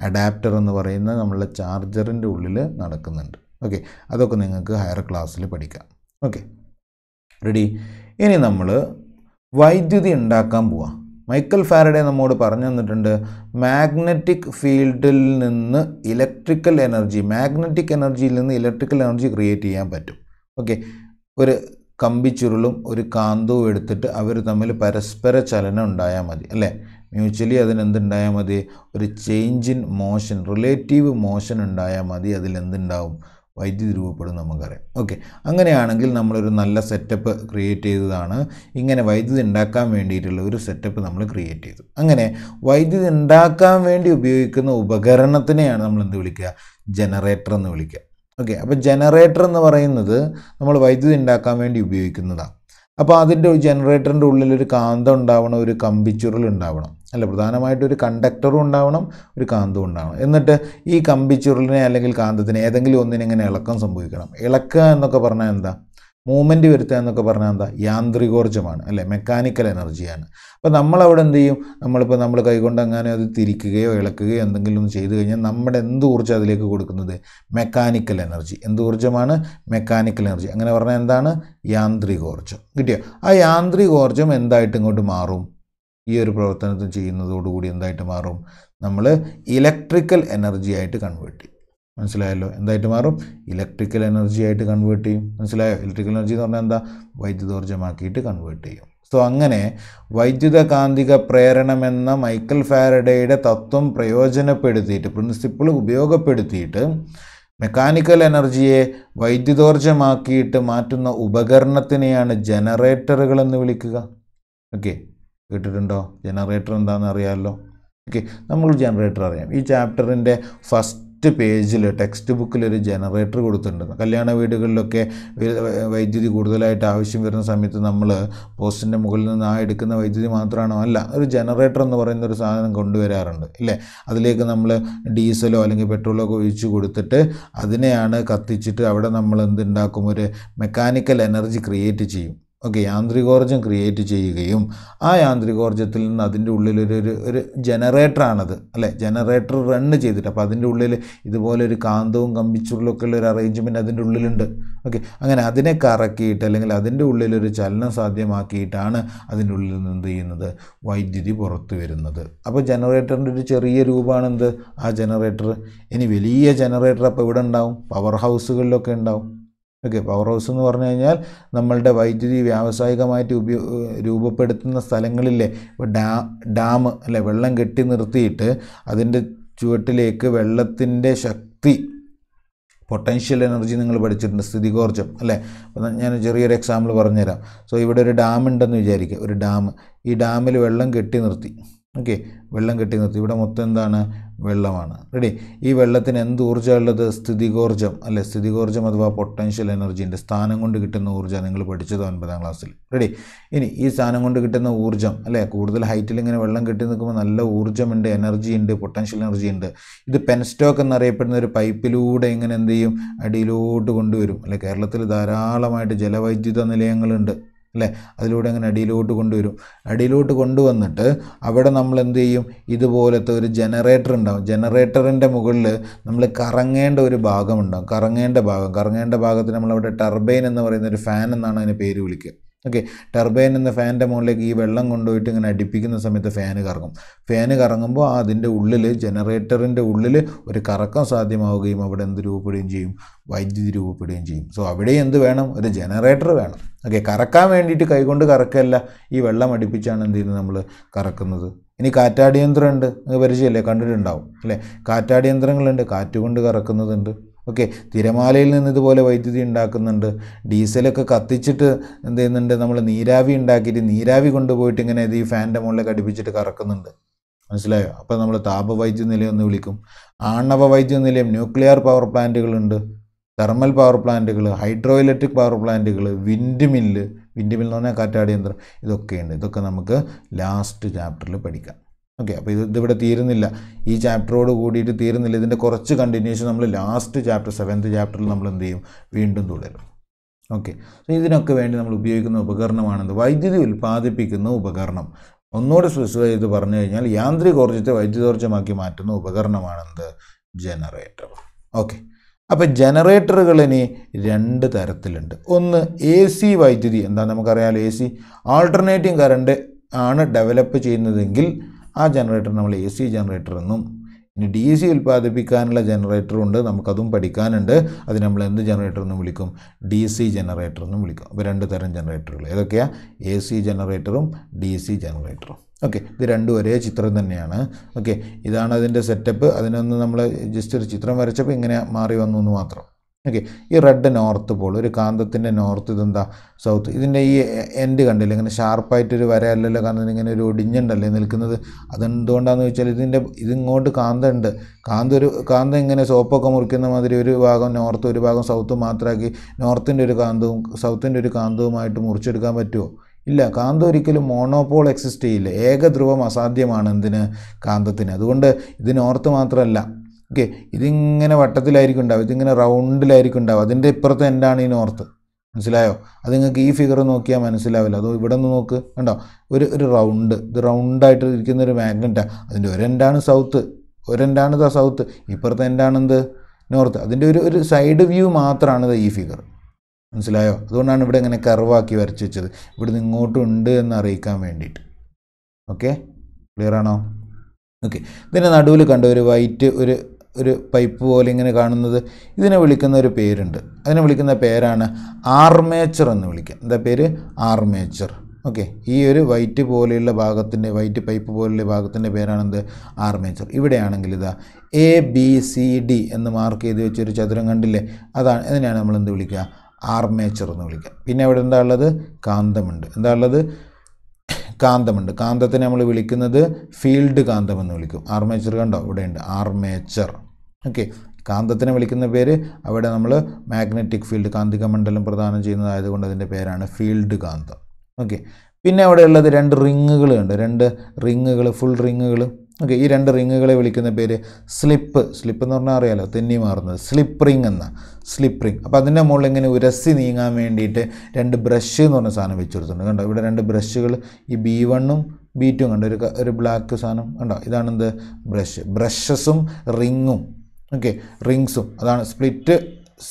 അഡാപ്റ്റർ എന്ന് പറയുന്ന നമ്മളുടെ ചാർജറിൻ്റെ ഉള്ളിൽ നടക്കുന്നുണ്ട് ഓക്കെ അതൊക്കെ നിങ്ങൾക്ക് ഹയർ ക്ലാസ്സിൽ പഠിക്കാം ഓക്കെ റെഡി ഇനി നമ്മൾ വൈദ്യുതി ഉണ്ടാക്കാൻ പോവാം മൈക്കൽ ഫാരഡേ നമ്മോട് പറഞ്ഞു തന്നിട്ടുണ്ട് മാഗ്നറ്റിക് ഫീൽഡിൽ നിന്ന് ഇലക്ട്രിക്കൽ എനർജി മാഗ്നറ്റിക് എനർജിയിൽ നിന്ന് ഇലക്ട്രിക്കൽ എനർജി ക്രിയേറ്റ് ചെയ്യാൻ പറ്റും ഓക്കെ ഒരു കമ്പി ചുരുളും ഒരു കാന്തവും എടുത്തിട്ട് അവർ തമ്മിൽ പരസ്പര ചലനം ഉണ്ടായാൽ മതി അല്ലേ മ്യൂച്വലി അതിനെന്തുണ്ടായാൽ മതി ഒരു change in motion relative motion ഉണ്ടായാൽ മതി അതിലെന്തുണ്ടാവും വൈദ്യുതി രൂപപ്പെടും നമുക്കറിയാം ഓക്കെ അങ്ങനെയാണെങ്കിൽ നമ്മളൊരു നല്ല സെറ്റപ്പ് ക്രിയേറ്റ് ചെയ്തതാണ് ഇങ്ങനെ വൈദ്യുതി ഉണ്ടാക്കാൻ വേണ്ടിയിട്ടുള്ള ഒരു സെറ്റപ്പ് നമ്മൾ ക്രിയേറ്റ് ചെയ്തു അങ്ങനെ വൈദ്യുതി ഉണ്ടാക്കാൻ വേണ്ടി ഉപയോഗിക്കുന്ന ഉപകരണത്തിനെയാണ് നമ്മൾ എന്ത് വിളിക്കുക ജനറേറ്റർ എന്ന് വിളിക്കുക ഓക്കെ അപ്പോൾ ജനറേറ്റർ എന്ന് പറയുന്നത് നമ്മൾ വൈദ്യുതി ഉണ്ടാക്കാൻ വേണ്ടി ഉപയോഗിക്കുന്നതാണ് അപ്പോൾ അതിൻ്റെ ഒരു ജനറേറ്ററിൻ്റെ ഉള്ളിൽ ഒരു കാന്തം ഉണ്ടാവണം ഒരു കമ്പിച്ചുരുൾ ഉണ്ടാവണം അല്ല പ്രധാനമായിട്ട് ഒരു കണ്ടക്ടറും ഉണ്ടാവണം ഒരു കാന്തവും ഉണ്ടാവണം എന്നിട്ട് ഈ കമ്പിച്ചുരുളിനെ അല്ലെങ്കിൽ കാന്തത്തിന് ഏതെങ്കിലും ഒന്നിനെങ്ങനെ ഇളക്കം സംഭവിക്കണം ഇളക്കുക എന്നൊക്കെ പറഞ്ഞാൽ എന്താ മൂവ്മെൻറ്റ് വരുത്തുക എന്നൊക്കെ പറഞ്ഞാൽ എന്താ യാന്ത്രികോർജ്ജമാണ് അല്ലേ മെക്കാനിക്കൽ എനർജിയാണ് അപ്പോൾ നമ്മളവിടെ എന്ത് ചെയ്യും നമ്മളിപ്പോൾ നമ്മൾ കൈകൊണ്ട് അങ്ങനെ അത് തിരിക്കുകയോ ഇളക്കുകയോ എന്തെങ്കിലും ഒന്ന് ചെയ്തു കഴിഞ്ഞാൽ നമ്മുടെ എന്ത് ഊർജ്ജം അതിലേക്ക് കൊടുക്കുന്നത് മെക്കാനിക്കൽ എനർജി എന്ത് ഊർജ്ജമാണ് മെക്കാനിക്കൽ എനർജി അങ്ങനെ പറഞ്ഞാൽ എന്താണ് യാന്ത്രികോർജ്ജം കിട്ടിയോ ആ യാന്ത്രികോർജ്ജം എന്തായിട്ട് ഇങ്ങോട്ട് മാറും ഈ ഒരു പ്രവർത്തനത്തിൽ ചെയ്യുന്നതോടുകൂടി എന്തായിട്ട് മാറും നമ്മൾ ഇലക്ട്രിക്കൽ എനർജി ആയിട്ട് കൺവേർട്ട് ചെയ്യും മനസ്സിലായല്ലോ എന്തായിട്ട് മാറും ഇലക്ട്രിക്കൽ എനർജി ആയിട്ട് കൺവേർട്ട് ചെയ്യും മനസ്സിലായോ ഇലക്ട്രിക്കൽ എനർജി എന്ന് പറഞ്ഞാൽ എന്താ വൈദ്യുതോർജ്ജമാക്കിയിട്ട് കൺവേർട്ട് ചെയ്യും സോ അങ്ങനെ വൈദ്യുത കാന്തിക പ്രേരണമെന്ന മൈക്കൽ ഫാരഡയുടെ തത്വം പ്രയോജനപ്പെടുത്തിയിട്ട് പ്രിൻസിപ്പിൾ ഉപയോഗപ്പെടുത്തിയിട്ട് മെക്കാനിക്കൽ എനർജിയെ വൈദ്യുതോർജ്ജമാക്കിയിട്ട് മാറ്റുന്ന ഉപകരണത്തിനെയാണ് ജനറേറ്ററുകൾ എന്ന് വിളിക്കുക ഓക്കെ കേട്ടിട്ടുണ്ടോ ജനറേറ്റർ എന്താണെന്ന് അറിയാമല്ലോ ഓക്കെ നമ്മൾ ജനറേറ്റർ അറിയാം ഈ ചാപ്റ്ററിൻ്റെ ഫസ്റ്റ് ഫസ്റ്റ് പേജിൽ ടെക്സ്റ്റ് ബുക്കിൽ ഒരു ജനറേറ്റർ കൊടുത്തിട്ടുണ്ട് കല്യാണ വീടുകളിലൊക്കെ വൈദ്യുതി കൂടുതലായിട്ട് ആവശ്യം വരുന്ന സമയത്ത് നമ്മൾ പോസ്റ്റിൻ്റെ മുകളിൽ നിന്ന് ആ എടുക്കുന്ന വൈദ്യുതി മാത്രമാണോ അല്ല ഒരു ജനറേറ്റർ എന്ന് പറയുന്ന ഒരു സാധനം കൊണ്ടുവരാറുണ്ട് ഇല്ലേ അതിലേക്ക് നമ്മൾ ഡീസലോ അല്ലെങ്കിൽ പെട്രോളോ ഒക്കെ ഒഴിച്ചു കൊടുത്തിട്ട് അതിനെയാണ് കത്തിച്ചിട്ട് അവിടെ നമ്മൾ എന്തുണ്ടാക്കും ഒരു മെക്കാനിക്കൽ എനർജി ക്രിയേറ്റ് ചെയ്യും ഒക്കെ യാന്ത്രികോർജം ക്രിയേറ്റ് ചെയ്യുകയും ആ യാന്ത്രികോർജത്തിൽ നിന്ന് അതിൻ്റെ ഉള്ളിലൊരു ഒരു ഒരു ജനറേറ്ററാണത് അല്ലേ ജനറേറ്റർ റണ്ണ് ചെയ്തിട്ട് അപ്പോൾ അതിൻ്റെ ഉള്ളിൽ ഇതുപോലെ ഒരു കാന്തവും കമ്പിച്ചുള്ളൊക്കെ ഉള്ള ഒരു അറേഞ്ച്മെൻറ്റ് അതിൻ്റെ ഉള്ളിലുണ്ട് ഓക്കെ അങ്ങനെ അതിനെ കറക്കിയിട്ട് അല്ലെങ്കിൽ അതിൻ്റെ ഉള്ളിലൊരു ചലനം സാധ്യമാക്കിയിട്ടാണ് അതിൻ്റെ ഉള്ളിൽ നിന്ന് എന്ത് ചെയ്യുന്നത് വൈദ്യുതി പുറത്തു വരുന്നത് അപ്പോൾ ജനറേറ്ററിൻ്റെ ഒരു ചെറിയ രൂപമാണെന്ത് ആ ജനറേറ്റർ ഇനി വലിയ ജനറേറ്റർ അപ്പോൾ ഇവിടെ ഉണ്ടാവും പവർ ഹൗസുകളിലൊക്കെ ഉണ്ടാവും ഓക്കെ പവർ ഹൗസ് എന്ന് പറഞ്ഞു കഴിഞ്ഞാൽ നമ്മളുടെ വൈദ്യുതി വ്യാവസായികമായിട്ട് ഉപയോ രൂപപ്പെടുത്തുന്ന സ്ഥലങ്ങളിലെ ഇപ്പോൾ ഡാ ഡാം അല്ലെ വെള്ളം കെട്ടി നിർത്തിയിട്ട് അതിൻ്റെ ചുവട്ടിലേക്ക് വെള്ളത്തിൻ്റെ ശക്തി പൊട്ടൻഷ്യൽ എനർജി നിങ്ങൾ പഠിച്ചിട്ടുണ്ട് കോർജം അല്ലേ അപ്പോൾ ഞാൻ ചെറിയൊരു എക്സാമ്പിൾ പറഞ്ഞുതരാം സോ ഇവിടെ ഒരു ഡാം ഉണ്ടെന്ന് വിചാരിക്കുക ഒരു ഡാം ഈ ഡാമിൽ വെള്ളം കെട്ടി നിർത്തി ഓക്കെ വെള്ളം കെട്ടി നിർത്തി ഇവിടെ മൊത്തം എന്താണ് വെള്ളമാണ് റെഡി ഈ വെള്ളത്തിന് എന്ത് ഊർജ്ജമുള്ളത് സ്ഥിതികോർജ്ജം അല്ലെ സ്ഥിതികോർജ്ജം അഥവാ പൊട്ടൻഷ്യൽ എനർജി സ്ഥാനം കൊണ്ട് കിട്ടുന്ന ഊർജ്ജം നിങ്ങൾ പഠിച്ചത് ഒൻപതാം ക്ലാസ്സിൽ റെഡി ഇനി ഈ സ്ഥാനം കൊണ്ട് കിട്ടുന്ന ഊർജ്ജം അല്ലേ കൂടുതൽ ഹൈറ്റിൽ ഇങ്ങനെ വെള്ളം കെട്ടി നിൽക്കുമ്പോൾ നല്ല ഊർജ്ജമുണ്ട് എനർജി ഉണ്ട് പൊട്ടൻഷ്യൽ എനർജി ഉണ്ട് ഇത് പെൻസ്റ്റോക്ക് എന്നറിയപ്പെടുന്ന ഒരു പൈപ്പിലൂടെ ഇങ്ങനെ എന്ത് ചെയ്യും അടിയിലോട്ട് കൊണ്ടുവരും അല്ലെ കേരളത്തിൽ ധാരാളമായിട്ട് ജലവൈദ്യുത നിലയങ്ങളുണ്ട് അല്ലേ അതിലൂടെ അങ്ങനെ അടിയിലോട്ട് കൊണ്ടുവരും അടിയിലോട്ട് കൊണ്ടുവന്നിട്ട് അവിടെ നമ്മൾ എന്ത് ചെയ്യും ഇതുപോലത്തെ ഒരു ജനറേറ്റർ ഉണ്ടാവും ജനറേറ്ററിൻ്റെ മുകളിൽ നമ്മൾ കറങ്ങേണ്ട ഒരു ഭാഗം ഉണ്ടാവും കറങ്ങേണ്ട ഭാഗം കറങ്ങേണ്ട ഭാഗത്ത് നമ്മളവിടെ ടർബൈൻ എന്ന് പറയുന്ന ഒരു ഫാൻ എന്നാണ് അതിന് പേര് വിളിക്കുക ഓക്കെ ടർബൈൻ എന്ന ഫാനിൻ്റെ മുകളിലേക്ക് ഈ വെള്ളം കൊണ്ടുപോയിട്ട് ഇങ്ങനെ അടിപ്പിക്കുന്ന സമയത്ത് ഫാന് കറങ്ങും ഫാന് കറങ്ങുമ്പോൾ അതിൻ്റെ ഉള്ളിൽ ജനറേറ്ററിൻ്റെ ഉള്ളിൽ ഒരു കറക്കം സാധ്യമാവുകയും അവിടെ എന്ത് രൂപപ്പെടുകയും ചെയ്യും വൈദ്യുതി രൂപപ്പെടുകയും ചെയ്യും സോ അവിടെ എന്ത് വേണം ഒരു ജനറേറ്റർ വേണം ഓക്കെ കറക്കാൻ വേണ്ടിയിട്ട് കൈകൊണ്ട് കറക്കല്ല ഈ വെള്ളം അടിപ്പിച്ചാണ് എന്ത് ചെയ്യുന്നത് നമ്മൾ കറക്കുന്നത് ഇനി കാറ്റാടിയന്ത്രം ഉണ്ട് പരിചയമല്ലേ കണ്ടിട്ടുണ്ടാവും അല്ലേ കാറ്റാടിയന്ത്രങ്ങളുണ്ട് കാറ്റുകൊണ്ട് കറക്കുന്നതുണ്ട് ഓക്കെ തിരമാലയിൽ നിന്ന് ഇതുപോലെ വൈദ്യുതി ഉണ്ടാക്കുന്നുണ്ട് ഡീസലൊക്കെ കത്തിച്ചിട്ട് എന്ത് ചെയ്യുന്നുണ്ട് നമ്മൾ നീരാവി ഉണ്ടാക്കിയിട്ട് നീരാവി കൊണ്ടുപോയിട്ട് ഇങ്ങനെ ഇത് ഈ ഫാൻ്റെ മുകളിൽ കടിപ്പിച്ചിട്ട് കറക്കുന്നുണ്ട് മനസ്സിലായോ അപ്പോൾ നമ്മൾ താപവൈദ്യുത നിലയം വിളിക്കും ആണവ വൈദ്യുത നിലയം ന്യൂക്ലിയർ പവർ പ്ലാന്റുകളുണ്ട് തെർമൽ പവർ പ്ലാന്റുകൾ ഹൈഡ്രോ ഇലക്ട്രിക് പവർ പ്ലാന്റുകൾ വിൻഡ് മില്ല് വിൻഡ് മില്ല് എന്ന് പറഞ്ഞാൽ കാറ്റാടി യന്ത്രം ഇതൊക്കെയുണ്ട് ഇതൊക്കെ നമുക്ക് ലാസ്റ്റ് ചാപ്റ്ററിൽ പഠിക്കാം ഓക്കെ അപ്പോൾ ഇത് ഇതിവിടെ തീരുന്നില്ല ഈ ചാപ്റ്ററോട് കൂടിയിട്ട് തീരുന്നില്ല ഇതിൻ്റെ കുറച്ച് കണ്ടിന്യൂഷൻ നമ്മൾ ലാസ്റ്റ് ചാപ്റ്റർ സെവൻത്ത് ചാപ്റ്ററിൽ നമ്മൾ എന്ത് ചെയ്യും വീണ്ടും തുടരും ഓക്കെ സോ ഇതിനൊക്കെ വേണ്ടി നമ്മൾ ഉപയോഗിക്കുന്ന ഉപകരണമാണെന്ത് വൈദ്യുതി ഉൽപ്പാദിപ്പിക്കുന്ന ഉപകരണം ഒന്നുകൂടെ സ്പെസിഫൈ ചെയ്ത് പറഞ്ഞു കഴിഞ്ഞാൽ യാന്ത്രികോർജ്ജത്തെ വൈദ്യുതോർജ്ജമാക്കി മാറ്റുന്ന ഉപകരണമാണെന്ത് ജനറേറ്റർ ഓക്കെ അപ്പോൾ ജനറേറ്ററുകൾ ഇനി രണ്ട് തരത്തിലുണ്ട് ഒന്ന് എ സി വൈദ്യുതി എന്താ നമുക്കറിയാമല്ലോ എ സി ആൾട്ടർനേറ്റിംഗ് കറണ്ട് ആണ് ഡെവലപ്പ് ചെയ്യുന്നതെങ്കിൽ ആ ജനറേറ്റർ നമ്മൾ എ സി ജനറേറ്റർ എന്നും ഇനി ഡി സി ഉൽപ്പാദിപ്പിക്കാനുള്ള ഉണ്ട് നമുക്കതും പഠിക്കാനുണ്ട് അത് നമ്മൾ എന്ത് ജനറേറ്റർ എന്നും വിളിക്കും ഡി സി ജനറേറ്റർ എന്നും വിളിക്കും അപ്പോൾ രണ്ട് തരം ജനറേറ്ററുകൾ ഏതൊക്കെയാണ് എ സി ജനറേറ്ററും ഡി സി ജനറേറ്ററും ഓക്കെ ഇത് രണ്ടും ഒരേ ചിത്രം തന്നെയാണ് ഓക്കെ ഇതാണ് അതിൻ്റെ സെറ്റപ്പ് അതിനൊന്ന് നമ്മൾ ജസ്റ്റ് ഒരു ചിത്രം വരച്ചപ്പോൾ ഇങ്ങനെ മാറി വന്നു എന്ന് മാത്രം ഓക്കെ ഈ റെഡ് നോർത്ത് പോൾ ഒരു കാന്തത്തിൻ്റെ നോർത്ത് ഇതെന്താ സൗത്ത് ഇതിൻ്റെ ഈ എൻഡ് കണ്ടില്ല ഇങ്ങനെ ഷാർപ്പായിട്ടൊരു വരയല്ലല്ലോ കാന്തം ഇങ്ങനെ ഒരു ഒടിഞ്ഞുണ്ടല്ലേ നിൽക്കുന്നത് അതെന്തുകൊണ്ടാണെന്ന് വെച്ചാൽ ഇതിൻ്റെ ഇതിങ്ങോട്ട് കാന്തമുണ്ട് കാന്ത ഒരു കാന്തം ഇങ്ങനെ സോപ്പൊക്കെ മുറിക്കുന്ന മാതിരി ഒരു ഭാഗം നോർത്ത് ഒരു ഭാഗം സൗത്ത് മാത്രമാക്കി നോർത്തിൻ്റെ ഒരു കാന്തവും സൗത്തിൻ്റെ ഒരു കാന്തവുമായിട്ട് മുറിച്ചെടുക്കാൻ പറ്റുമോ ഇല്ല കാന്തം ഒരിക്കലും മോണോപോൾ എക്സിസ്റ്റ് ചെയ്യില്ല ഏകധ്രുവം അസാധ്യമാണ് എന്തിന് കാന്തത്തിന് അതുകൊണ്ട് ഇത് നോർത്ത് മാത്രമല്ല ഓക്കെ ഇതിങ്ങനെ വട്ടത്തിലായിരിക്കും ഉണ്ടാവും ഇതിങ്ങനെ റൗണ്ടിലായിരിക്കും ഉണ്ടാവും അതിൻ്റെ ഇപ്പുറത്ത് എന്താണ് ഈ നോർത്ത് മനസ്സിലായോ അത് നിങ്ങൾക്ക് ഈ ഫിഗർ നോക്കിയാൽ മനസ്സിലാവില്ല അതോ ഇവിടെ നിന്ന് നോക്ക് കണ്ടോ ഒരു ഒരു റൗണ്ട് ഇത് റൗണ്ടായിട്ട് ഇരിക്കുന്ന ഒരു മാഗ്നറ്റാണ് അതിൻ്റെ ഒരെൻഡാണ് സൗത്ത് ഒരെൻഡാണ് ദ സൗത്ത് ഇപ്പുറത്തെ എന്താണെന്ത് നോർത്ത് അതിൻ്റെ ഒരു ഒരു സൈഡ് വ്യൂ മാത്രമാണ് ഈ ഫിഗർ മനസ്സിലായോ അതുകൊണ്ടാണ് ഇവിടെ ഇങ്ങനെ കർവാക്കി വരച്ച് വെച്ചത് ഇവിടുന്ന് ഇങ്ങോട്ടും ഉണ്ട് എന്ന് അറിയിക്കാൻ വേണ്ടിയിട്ട് ഓക്കെ ക്ലിയർ ആണോ ഓക്കെ ഇതിൻ്റെ നടുവിൽ കണ്ട ഒരു വൈറ്റ് ഒരു ഒരു പൈപ്പ് പോലെ ഇങ്ങനെ കാണുന്നത് ഇതിനെ വിളിക്കുന്ന ഒരു പേരുണ്ട് അതിനെ വിളിക്കുന്ന പേരാണ് ആർമേച്ചർ എന്ന് വിളിക്കുക എന്താ പേര് ആർമേച്ചർ ഓക്കെ ഈ ഒരു വൈറ്റ് പോലെയുള്ള ഭാഗത്തിൻ്റെ വൈറ്റ് പൈപ്പ് പോലെയുള്ള ഭാഗത്തിൻ്റെ പേരാണെന്ത് ആർമേച്ചർ ഇവിടെയാണെങ്കിൽ ഇതാ എ ബി സി ഡി എന്ന് മാർക്ക് ചെയ്ത് വെച്ചൊരു ചതുരം കണ്ടില്ലേ അതാണ് അതിനെയാണ് നമ്മൾ എന്ത് വിളിക്കുക ആർമേച്ചർ എന്ന് വിളിക്കുക പിന്നെ അവിടെ എന്താ ഉള്ളത് കാന്തമുണ്ട് എന്താ ഉള്ളത് കാന്തമുണ്ട് കാന്തത്തിനെ നമ്മൾ വിളിക്കുന്നത് ഫീൽഡ് കാന്തം എന്ന് വിളിക്കും ആർമേച്ചർ കണ്ടോ ഉണ്ട് ആർമേച്ചർ ഓക്കെ കാന്തത്തിനെ വിളിക്കുന്ന പേര് അവിടെ നമ്മൾ മാഗ്നറ്റിക് ഫീൽഡ് കാന്തിക മണ്ഡലം പ്രദാനം ചെയ്യുന്നതായതുകൊണ്ട് അതിൻ്റെ പേരാണ് ഫീൽഡ് കാന്തം ഓക്കെ പിന്നെ അവിടെയുള്ളത് രണ്ട് റിങ്ങുകളുണ്ട് ഉണ്ട് രണ്ട് റിങ്ങുകൾ ഫുൾ റിങ്ങുകൾ ഓക്കെ ഈ രണ്ട് റിങ്ങുകളെ വിളിക്കുന്ന പേര് സ്ലിപ്പ് സ്ലിപ്പ് എന്ന് പറഞ്ഞാൽ അറിയാലോ തെന്നി മാറുന്നത് സ്ലിപ്പ് റിങ് എന്ന സ്ലിപ്പ് റിങ് അപ്പോൾ അതിൻ്റെ മുകളിൽ ഇങ്ങനെ ഉരസി നീങ്ങാൻ വേണ്ടിയിട്ട് രണ്ട് ബ്രഷ് എന്ന് പറഞ്ഞ സാധനം വെച്ച് കണ്ടോ ഇവിടെ രണ്ട് ബ്രഷുകൾ ഈ ബി വണ്ണും ബി ടു കണ്ടോ ഒരു ഒരു ബ്ലാക്ക് സാധനം കണ്ടോ ഇതാണെന്ത് ബ്രഷ് ബ്രഷസും റിങ്ങും ഓക്കെ റിങ്സും അതാണ് സ്പ്ലിറ്റ്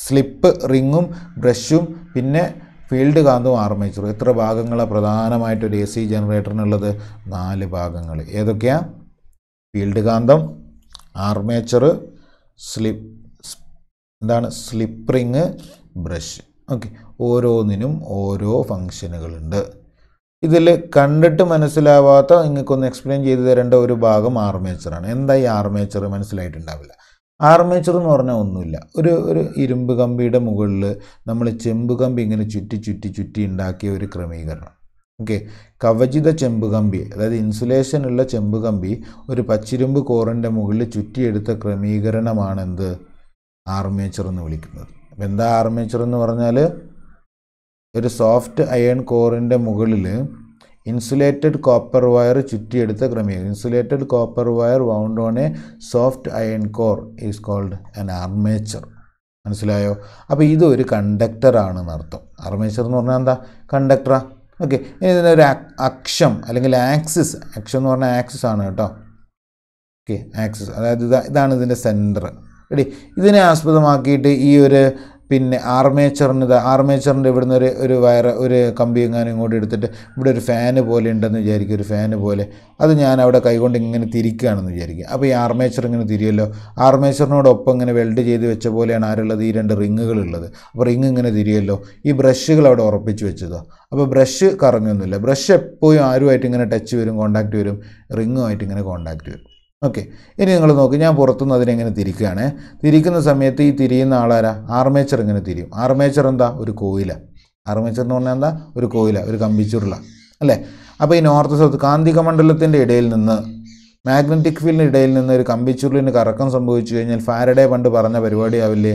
സ്ലിപ്പ് റിങ്ങും ബ്രഷും പിന്നെ ഫീൽഡ് കാന്തവും ആർമേച്ചറും എത്ര ഭാഗങ്ങളാണ് പ്രധാനമായിട്ട് ഒരു എ സി ജനറേറ്ററിനുള്ളത് നാല് ഭാഗങ്ങൾ ഏതൊക്കെയാണ് ഫീൽഡ് കാന്തം ആർമേച്ചർ സ്ലിപ്പ് എന്താണ് സ്ലിപ്പ് റിങ് ബ്രഷ് ഓക്കെ ഓരോന്നിനും ഓരോ ഫങ്ഷനുകളുണ്ട് ഇതിൽ കണ്ടിട്ട് മനസ്സിലാവാത്ത നിങ്ങൾക്കൊന്ന് എക്സ്പ്ലെയിൻ ചെയ്തു തരേണ്ട ഒരു ഭാഗം ആർമേച്ചറാണ് എന്താ ഈ ആർമേച്ചർ മനസ്സിലായിട്ടുണ്ടാവില്ല ആർമേച്ചർ എന്ന് പറഞ്ഞാൽ ഒന്നുമില്ല ഒരു ഒരു ഇരുമ്പ് കമ്പിയുടെ മുകളിൽ നമ്മൾ ചെമ്പ് കമ്പി ഇങ്ങനെ ചുറ്റി ചുറ്റി ചുറ്റി ഉണ്ടാക്കിയ ഒരു ക്രമീകരണം ഓക്കെ കവചിത ചെമ്പ് കമ്പി അതായത് ഇൻസുലേഷൻ ഉള്ള ചെമ്പ് കമ്പി ഒരു പച്ചിരുമ്പ് കോറിൻ്റെ മുകളിൽ ചുറ്റിയെടുത്ത ക്രമീകരണമാണെന്ത് ആർമേച്ചർ എന്ന് വിളിക്കുന്നത് അപ്പം എന്താ ആർമേച്ചർ എന്ന് പറഞ്ഞാൽ ഒരു സോഫ്റ്റ് അയൺ കോറിൻ്റെ മുകളിൽ ഇൻസുലേറ്റഡ് കോപ്പർ വയർ ചുറ്റിയെടുത്ത ക്രമീകരണം insulated copper wire wound on a soft iron core is called an armature മനസ്സിലായോ അപ്പോൾ ഇതൊരു കണ്ടക്ടറാണെന്നർത്ഥം ആർമേച്ചർ എന്ന് പറഞ്ഞാൽ എന്താ കണ്ടക്ടറാണ് ഓക്കെ ഇനി ഒരു അക്ഷം അല്ലെങ്കിൽ ആക്സിസ് അക്ഷം എന്ന് പറഞ്ഞാൽ ആക്സിസ് ആണ് കേട്ടോ ഓക്കെ ആക്സിസ് അതായത് ഇതാണ് ഇതിൻ്റെ സെൻറ്റർ റെഡി ഇതിനെ ആസ്പദമാക്കിയിട്ട് ഈ ഒരു പിന്നെ ആർമേച്ചറിന് ആർമേച്ചറിൻ്റെ ഇവിടുന്ന് ഒരു ഒരു വയർ ഒരു കമ്പി എങ്ങാനും ഇങ്ങോട്ട് എടുത്തിട്ട് ഇവിടെ ഒരു ഫാന് പോലെ ഉണ്ടെന്ന് വിചാരിക്കും ഒരു ഫാന് പോലെ അത് ഞാൻ അവിടെ കൈകൊണ്ട് ഇങ്ങനെ തിരിക്കുകയാണെന്ന് വിചാരിക്കും അപ്പോൾ ഈ ആർമേച്ചർ ഇങ്ങനെ തിരിയല്ലോ ആർമേച്ചറിനോടൊപ്പം ഇങ്ങനെ വെൽഡ് ചെയ്ത് വെച്ച പോലെയാണ് ആരുള്ളത് ഈ രണ്ട് റിങ്ങുകളുള്ളത് അപ്പോൾ റിങ് ഇങ്ങനെ തിരിയല്ലോ ഈ ബ്രഷുകൾ അവിടെ ഉറപ്പിച്ച് വെച്ചതോ അപ്പോൾ ബ്രഷ് കറങ്ങൊന്നുമില്ല ബ്രഷ് എപ്പോഴും ആരുമായിട്ട് ഇങ്ങനെ ടച്ച് വരും കോണ്ടാക്റ്റ് വരും റിങ്ങുമായിട്ട് ഇങ്ങനെ കോണ്ടാക്റ്റ് വരും ഓക്കെ ഇനി നിങ്ങൾ നോക്ക് ഞാൻ പുറത്തുനിന്ന് അതിനെങ്ങനെ തിരിക്കുകയാണ് തിരിക്കുന്ന സമയത്ത് ഈ തിരിയുന്ന ആളാരാ ആർമേച്ചർ ഇങ്ങനെ തിരിയും ആർമേച്ചർ എന്താ ഒരു കോയില ആർമേച്ചർ എന്ന് പറഞ്ഞാൽ എന്താ ഒരു കോയില ഒരു കമ്പിച്ചുരുള അല്ലേ അപ്പോൾ ഈ നോർത്ത് സൗത്ത് കാന്തിക മണ്ഡലത്തിൻ്റെ ഇടയിൽ നിന്ന് മാഗ്നറ്റിക് ഫീൽഡിന് ഇടയിൽ നിന്ന് ഒരു കമ്പിച്ചുരുളിന് കറക്കം സംഭവിച്ചു കഴിഞ്ഞാൽ ഫാരഡേ പണ്ട് പറഞ്ഞ പരിപാടിയാവില്ലേ